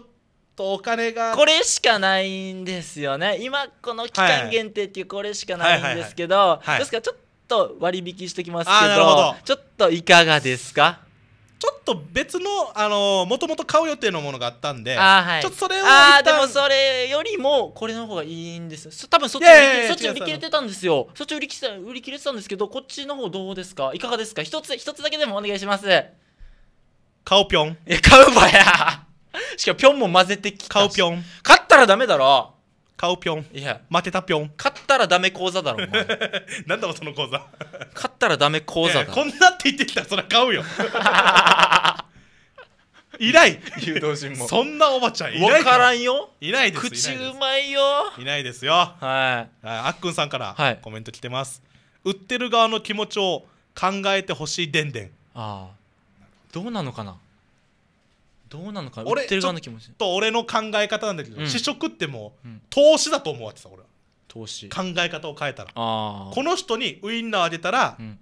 とお金がこれしかないんですよね今この期間限定っていうこれしかないんですけど、はいはいはいはい、ですからちょっとと割引してきますけどちょっといかがですかちょっと別の、あのもともと買う予定のものがあったんで、はい、ちょっとそれをああ、でもそれよりも、これの方がいいんですよ。多分そっちそっち売り切れてたんですよ。そっち売り切れ売り切れてたんですけど、こっちの方どうですかいかがですか一つ、一つだけでもお願いします。買うぴょん。え買うばや。(laughs) しかもぴょんも混ぜてきた。買うぴょん。買ったらダメだろ。買うぴょんいや負けたぴょん買ったらダメ講座だろお前 (laughs) なんだろその講座買ったらダメ講座だこんなって言ってきたらそりゃ買うよ (laughs) いない誘導神もそんなおばちゃんいない分からんよいないです口うまいよいないですよはいあっくんさんからコメント来てます、はい、売ってる側の気持ちを考えてほしいでんでんああどうなのかなどうなのか売ってる側の気持ちと俺の考え方なんだけど、うん、試食ってもう、うん、投資だと思われてた俺は投資考え方を変えたらこの人にウインナーあげたら、うん、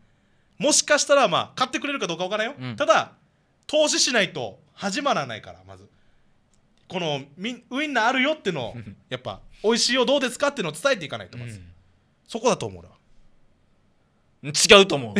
もしかしたらまあ買ってくれるかどうかわからないよ、ただ投資しないと始まらないからまずこのウインナーあるよってのをやっぱ美味しいよどうですかっていうのを伝えていかないとまず、そこだと思う俺は違うと思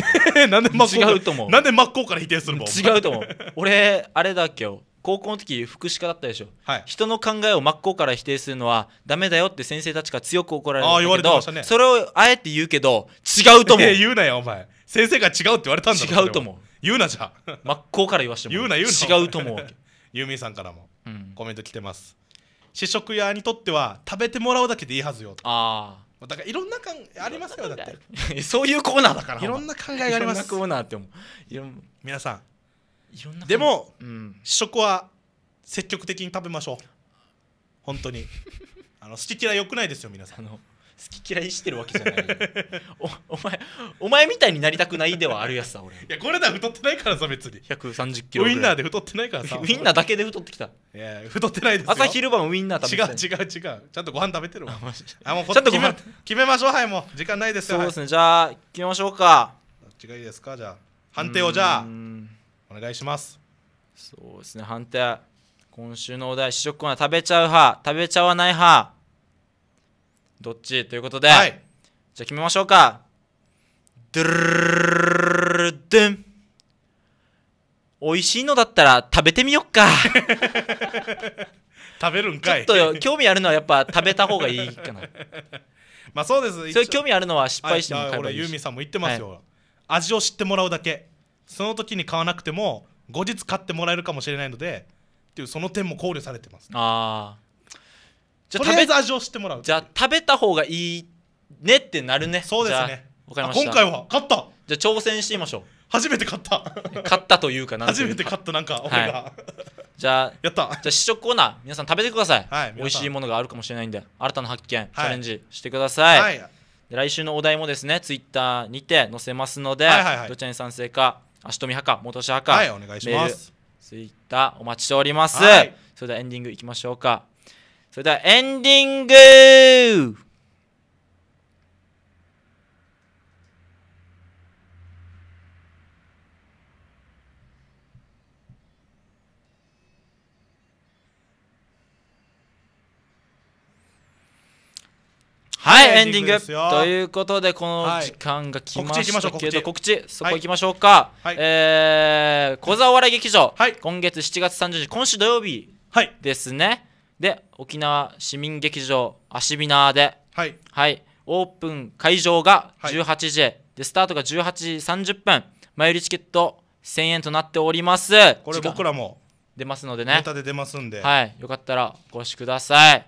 う (laughs) なんで真っ向から違うと思うで真っ向から否定するの違うと思う俺あれだっけよ高校の時福祉科だったでしょ、はい、人の考えを真っ向から否定するのはダメだよって先生たちが強く怒られるけど、ね、それをあえて言うけど違うと思う、え言うなよお前先生が違うって言われたんだ違うと思う言うなじゃ真っ向から言わしても言うな言うな違うと思う (laughs) ユーミンさんからもコメント来てます、うん、試食屋にとっては食べてもらうだけでいいはずよとああだからいろんなえありますよだって (laughs) そういうコーナーだからいろんな考えがありますコーナーって思う皆さんいろんなでも、うん、試食は積極的に食べましょう本当に (laughs) あの好き嫌いよくないですよ皆さん好き嫌いしてるわけじゃない (laughs) お前お前みたいになりたくないではあるやつだ俺いやこれだ太ってないからさ別に130キロウインナーで太ってないからさ (laughs) ウインナーだけで太ってきたいや太ってないですよ朝昼晩ウインナー食べて違う違う違うちゃんとご飯食べてるわあもうちょっと決めましょうはいもう時間ないですよそうですね、はい、じゃあ決めましょうかどっちがいいですかじゃあ判定をじゃあうんお願いしますそうですね判定今週のお題試食コーナー食べちゃう派食べちゃわない派どっちということで、はい、じゃあ決めましょうかドゥルルン美味しいのだったら食べてみよっか食べるんかいちょっと興味あるのはやっぱ食べた方がいいかなまあそうですそれ興味あるのは失敗してもいいし、はい、俺ユーミンさんも言ってますよ、はい、味を知ってもらうだけその時に買わなくても後日買ってもらえるかもしれないのでっていうその点も考慮されてます、ね、ああじゃあず味を知ってもらうじゃあ食べた方がいいねってなるねそうですねわかりました今回は勝ったじゃあ挑戦してみましょう初めて買った買ったというかな初めて買ったなんか俺が、はい、じゃあやったじゃ試食コーナー皆さん食べてください、はい、美味しいものがあるかもしれないんで新たな発見、チャレンジしてください、はい、来週のお題もですねツイッターにて載せますので、はいはいはい、どちらに賛成か足止派か元社墓、はいお願いしますツイッターお待ちしております、はい、それではエンディングいきましょうかそれではエンディングはい、エンディングということでこの時間が来ましたけど告知そこ行きましょうか、はい、えー、小沢お笑い劇場、はい、今月7月30日今週土曜日ですね、はい、で沖縄市民劇場アシビナーで、はい、はい、オープン会場が18時、でスタートが18時30分前売りチケット1000円となっておりますこれ僕らも出ますのでねネタで出ますんではいよかったらお越しください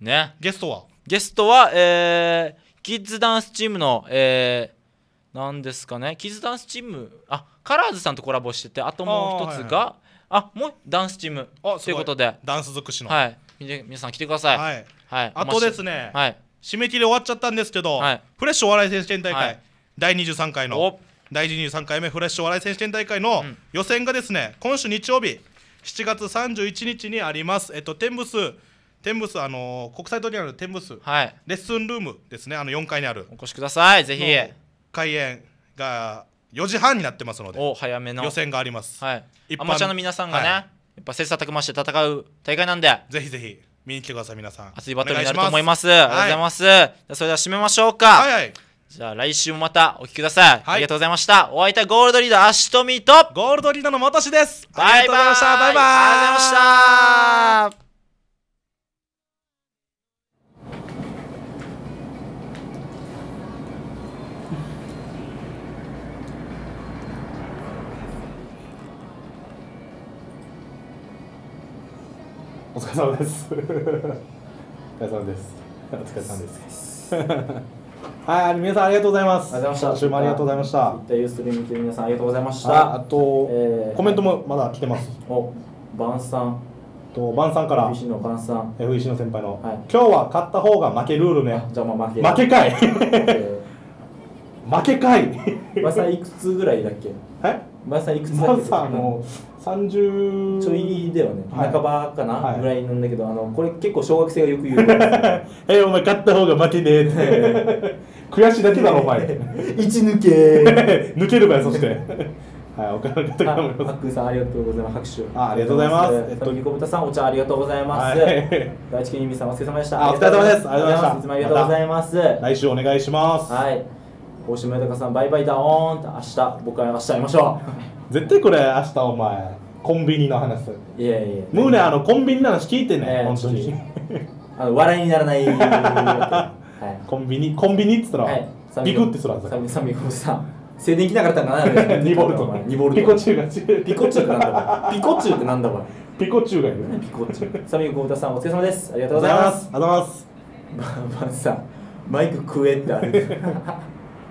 ねゲストはゲストは、えー、キッズダンスチームの、えー、なんですかね、キッズダンスチーム、あカラーズさんとコラボしてて、あともう一つが、あ,、もうダンスチームということで、ダンス尽くしの。はい、皆さん来てください。はい、はい、あとですね、はい、締め切り終わっちゃったんですけど、はい、フレッシュお笑い選手権大会、はい、第23回の。第23回目フレッシュお笑い選手権大会の予選がですね、今週日曜日7月31日にあります、えっと、天武数天ブスあの国際通りにある天ブス、はい、レッスンルームですねあの4階にあるお越しくださいぜひ開演が4時半になってますのでお早めの予選がありますはいアマチュアの皆さんがね、はい、やっぱ切磋琢磨して戦う大会なんでぜひぜひ見に来てください皆さん熱いバトルになると思いますありがとうございます、はい、それでは締めましょうかはい、はい、じゃあ来週もまたお聞きください、ありがとうございましたお相手はゴールドリーダー足と富とゴールドリーダーの元志ですバイバイありがとうございましたバイバイありがとうございましたお疲れ様ですお疲れ様ですお疲れ様ですはい皆さんありがとうございますありがとうございました週もありがとうございましたツイユーストリーム皆さんありがとうございましたあと、えー、コメントもまだ来てますおバンさんとバンさんから FEC のバンさん FEC の先輩の、はい、今日は勝った方が負けルールねじゃあまあ負け負けかい (laughs) 負けかいバンさんいくつぐらいだっけマサいくつだっけマサも30ちょいではね、はい、半ばかな、ぐらいなんだけどあのこれ結構小学生がよく言う (laughs) えお前勝った方が負けねえって (laughs) 悔しいだけだろお前 (laughs) 一抜け抜けるばよそしてはいお金かったと思いますハックさんありがとうございます拍手あありがとうございますえっとみこぶたさんお茶ありがとうございます、はい、大地君ゆみさんお疲れ様でしたお疲れ様ですありがとうございましいつもありがとうございます来週お願いしますはい大島豊さんバイバイだおーんと明日僕は明日会いましょう絶対これ明日お前コンビニの話いやいやムーネあのコンビニの話聞いてね、えー、本当にあの笑いにならないはい、コンビニコンビニっつったら、はい、ビクってすらんさサミコさん静電気なかったかな二ボルト二ボルトピコチュウがピコチュウってなんだピコチュウってなんだこれピコチュウがいるピコチュウサミコさんお疲れ様ですありがとうございますありがとうございますバンさんマイク食えってあれ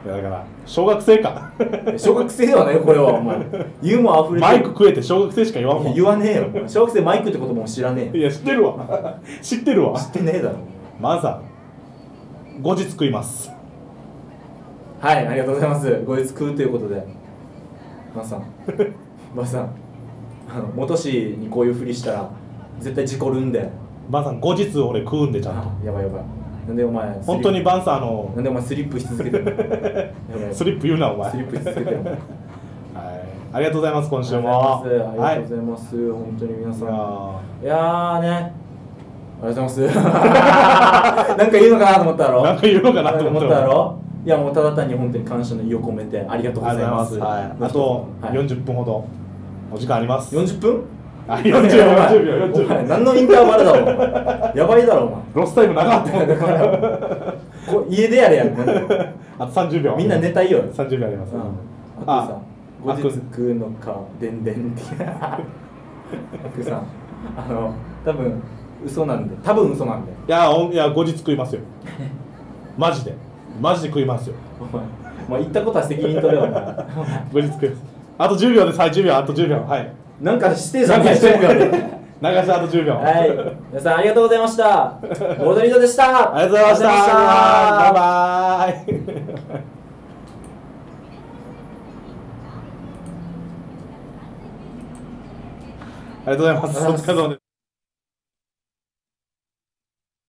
いやだから小学生か (laughs) 小学生ではないこれはお前ユーモア溢れてマイク食えて小学生しか言わんもん言わねえよ小学生マイクってことも知らねえいや知ってるわ (laughs) 知ってるわ知ってねえだろまずは後日食いますはいありがとうございます後日食うということでマさん (laughs) マさんあの元氏にこういうふりしたら絶対事故るんでマさん後日俺食うんでちゃんとやばいやばいなんでお前本当にバンサーのなんでお前スリップし続けてる (laughs) スリップ言うなお前スリップし続けてる (laughs) はいありがとうございます今週もありがとうございます、はい、本当に皆さんいやねありがとうございます (laughs) なんか言うのかなと思ったろなんか言うのかなと思ったろいやもうただ単に本当に感謝の意を込めてありがとうございます、い、あと、はい、40分ほどお時間あります40分40秒秒秒何のインターバルだろうやばいだろお前ロスタイム長かったよこ家でやれやんあと30秒みんな寝たいよ30秒あります、うん、あとさん後日食うのかでんでんってあくさんあの多分嘘なんで多分嘘なんでいやおいや後日食いますよマジでマジで食いますよお前まあ言ったことは責任取れよ後日食いますあと10秒でさ10秒あと10秒はいなんかしてじゃん。(laughs) 長さあと10秒。はい。皆さんありがとうございました。ボドリードでした。ありがとうございました。バイバイ。ありがとうございます。(laughs) お疲れ様です。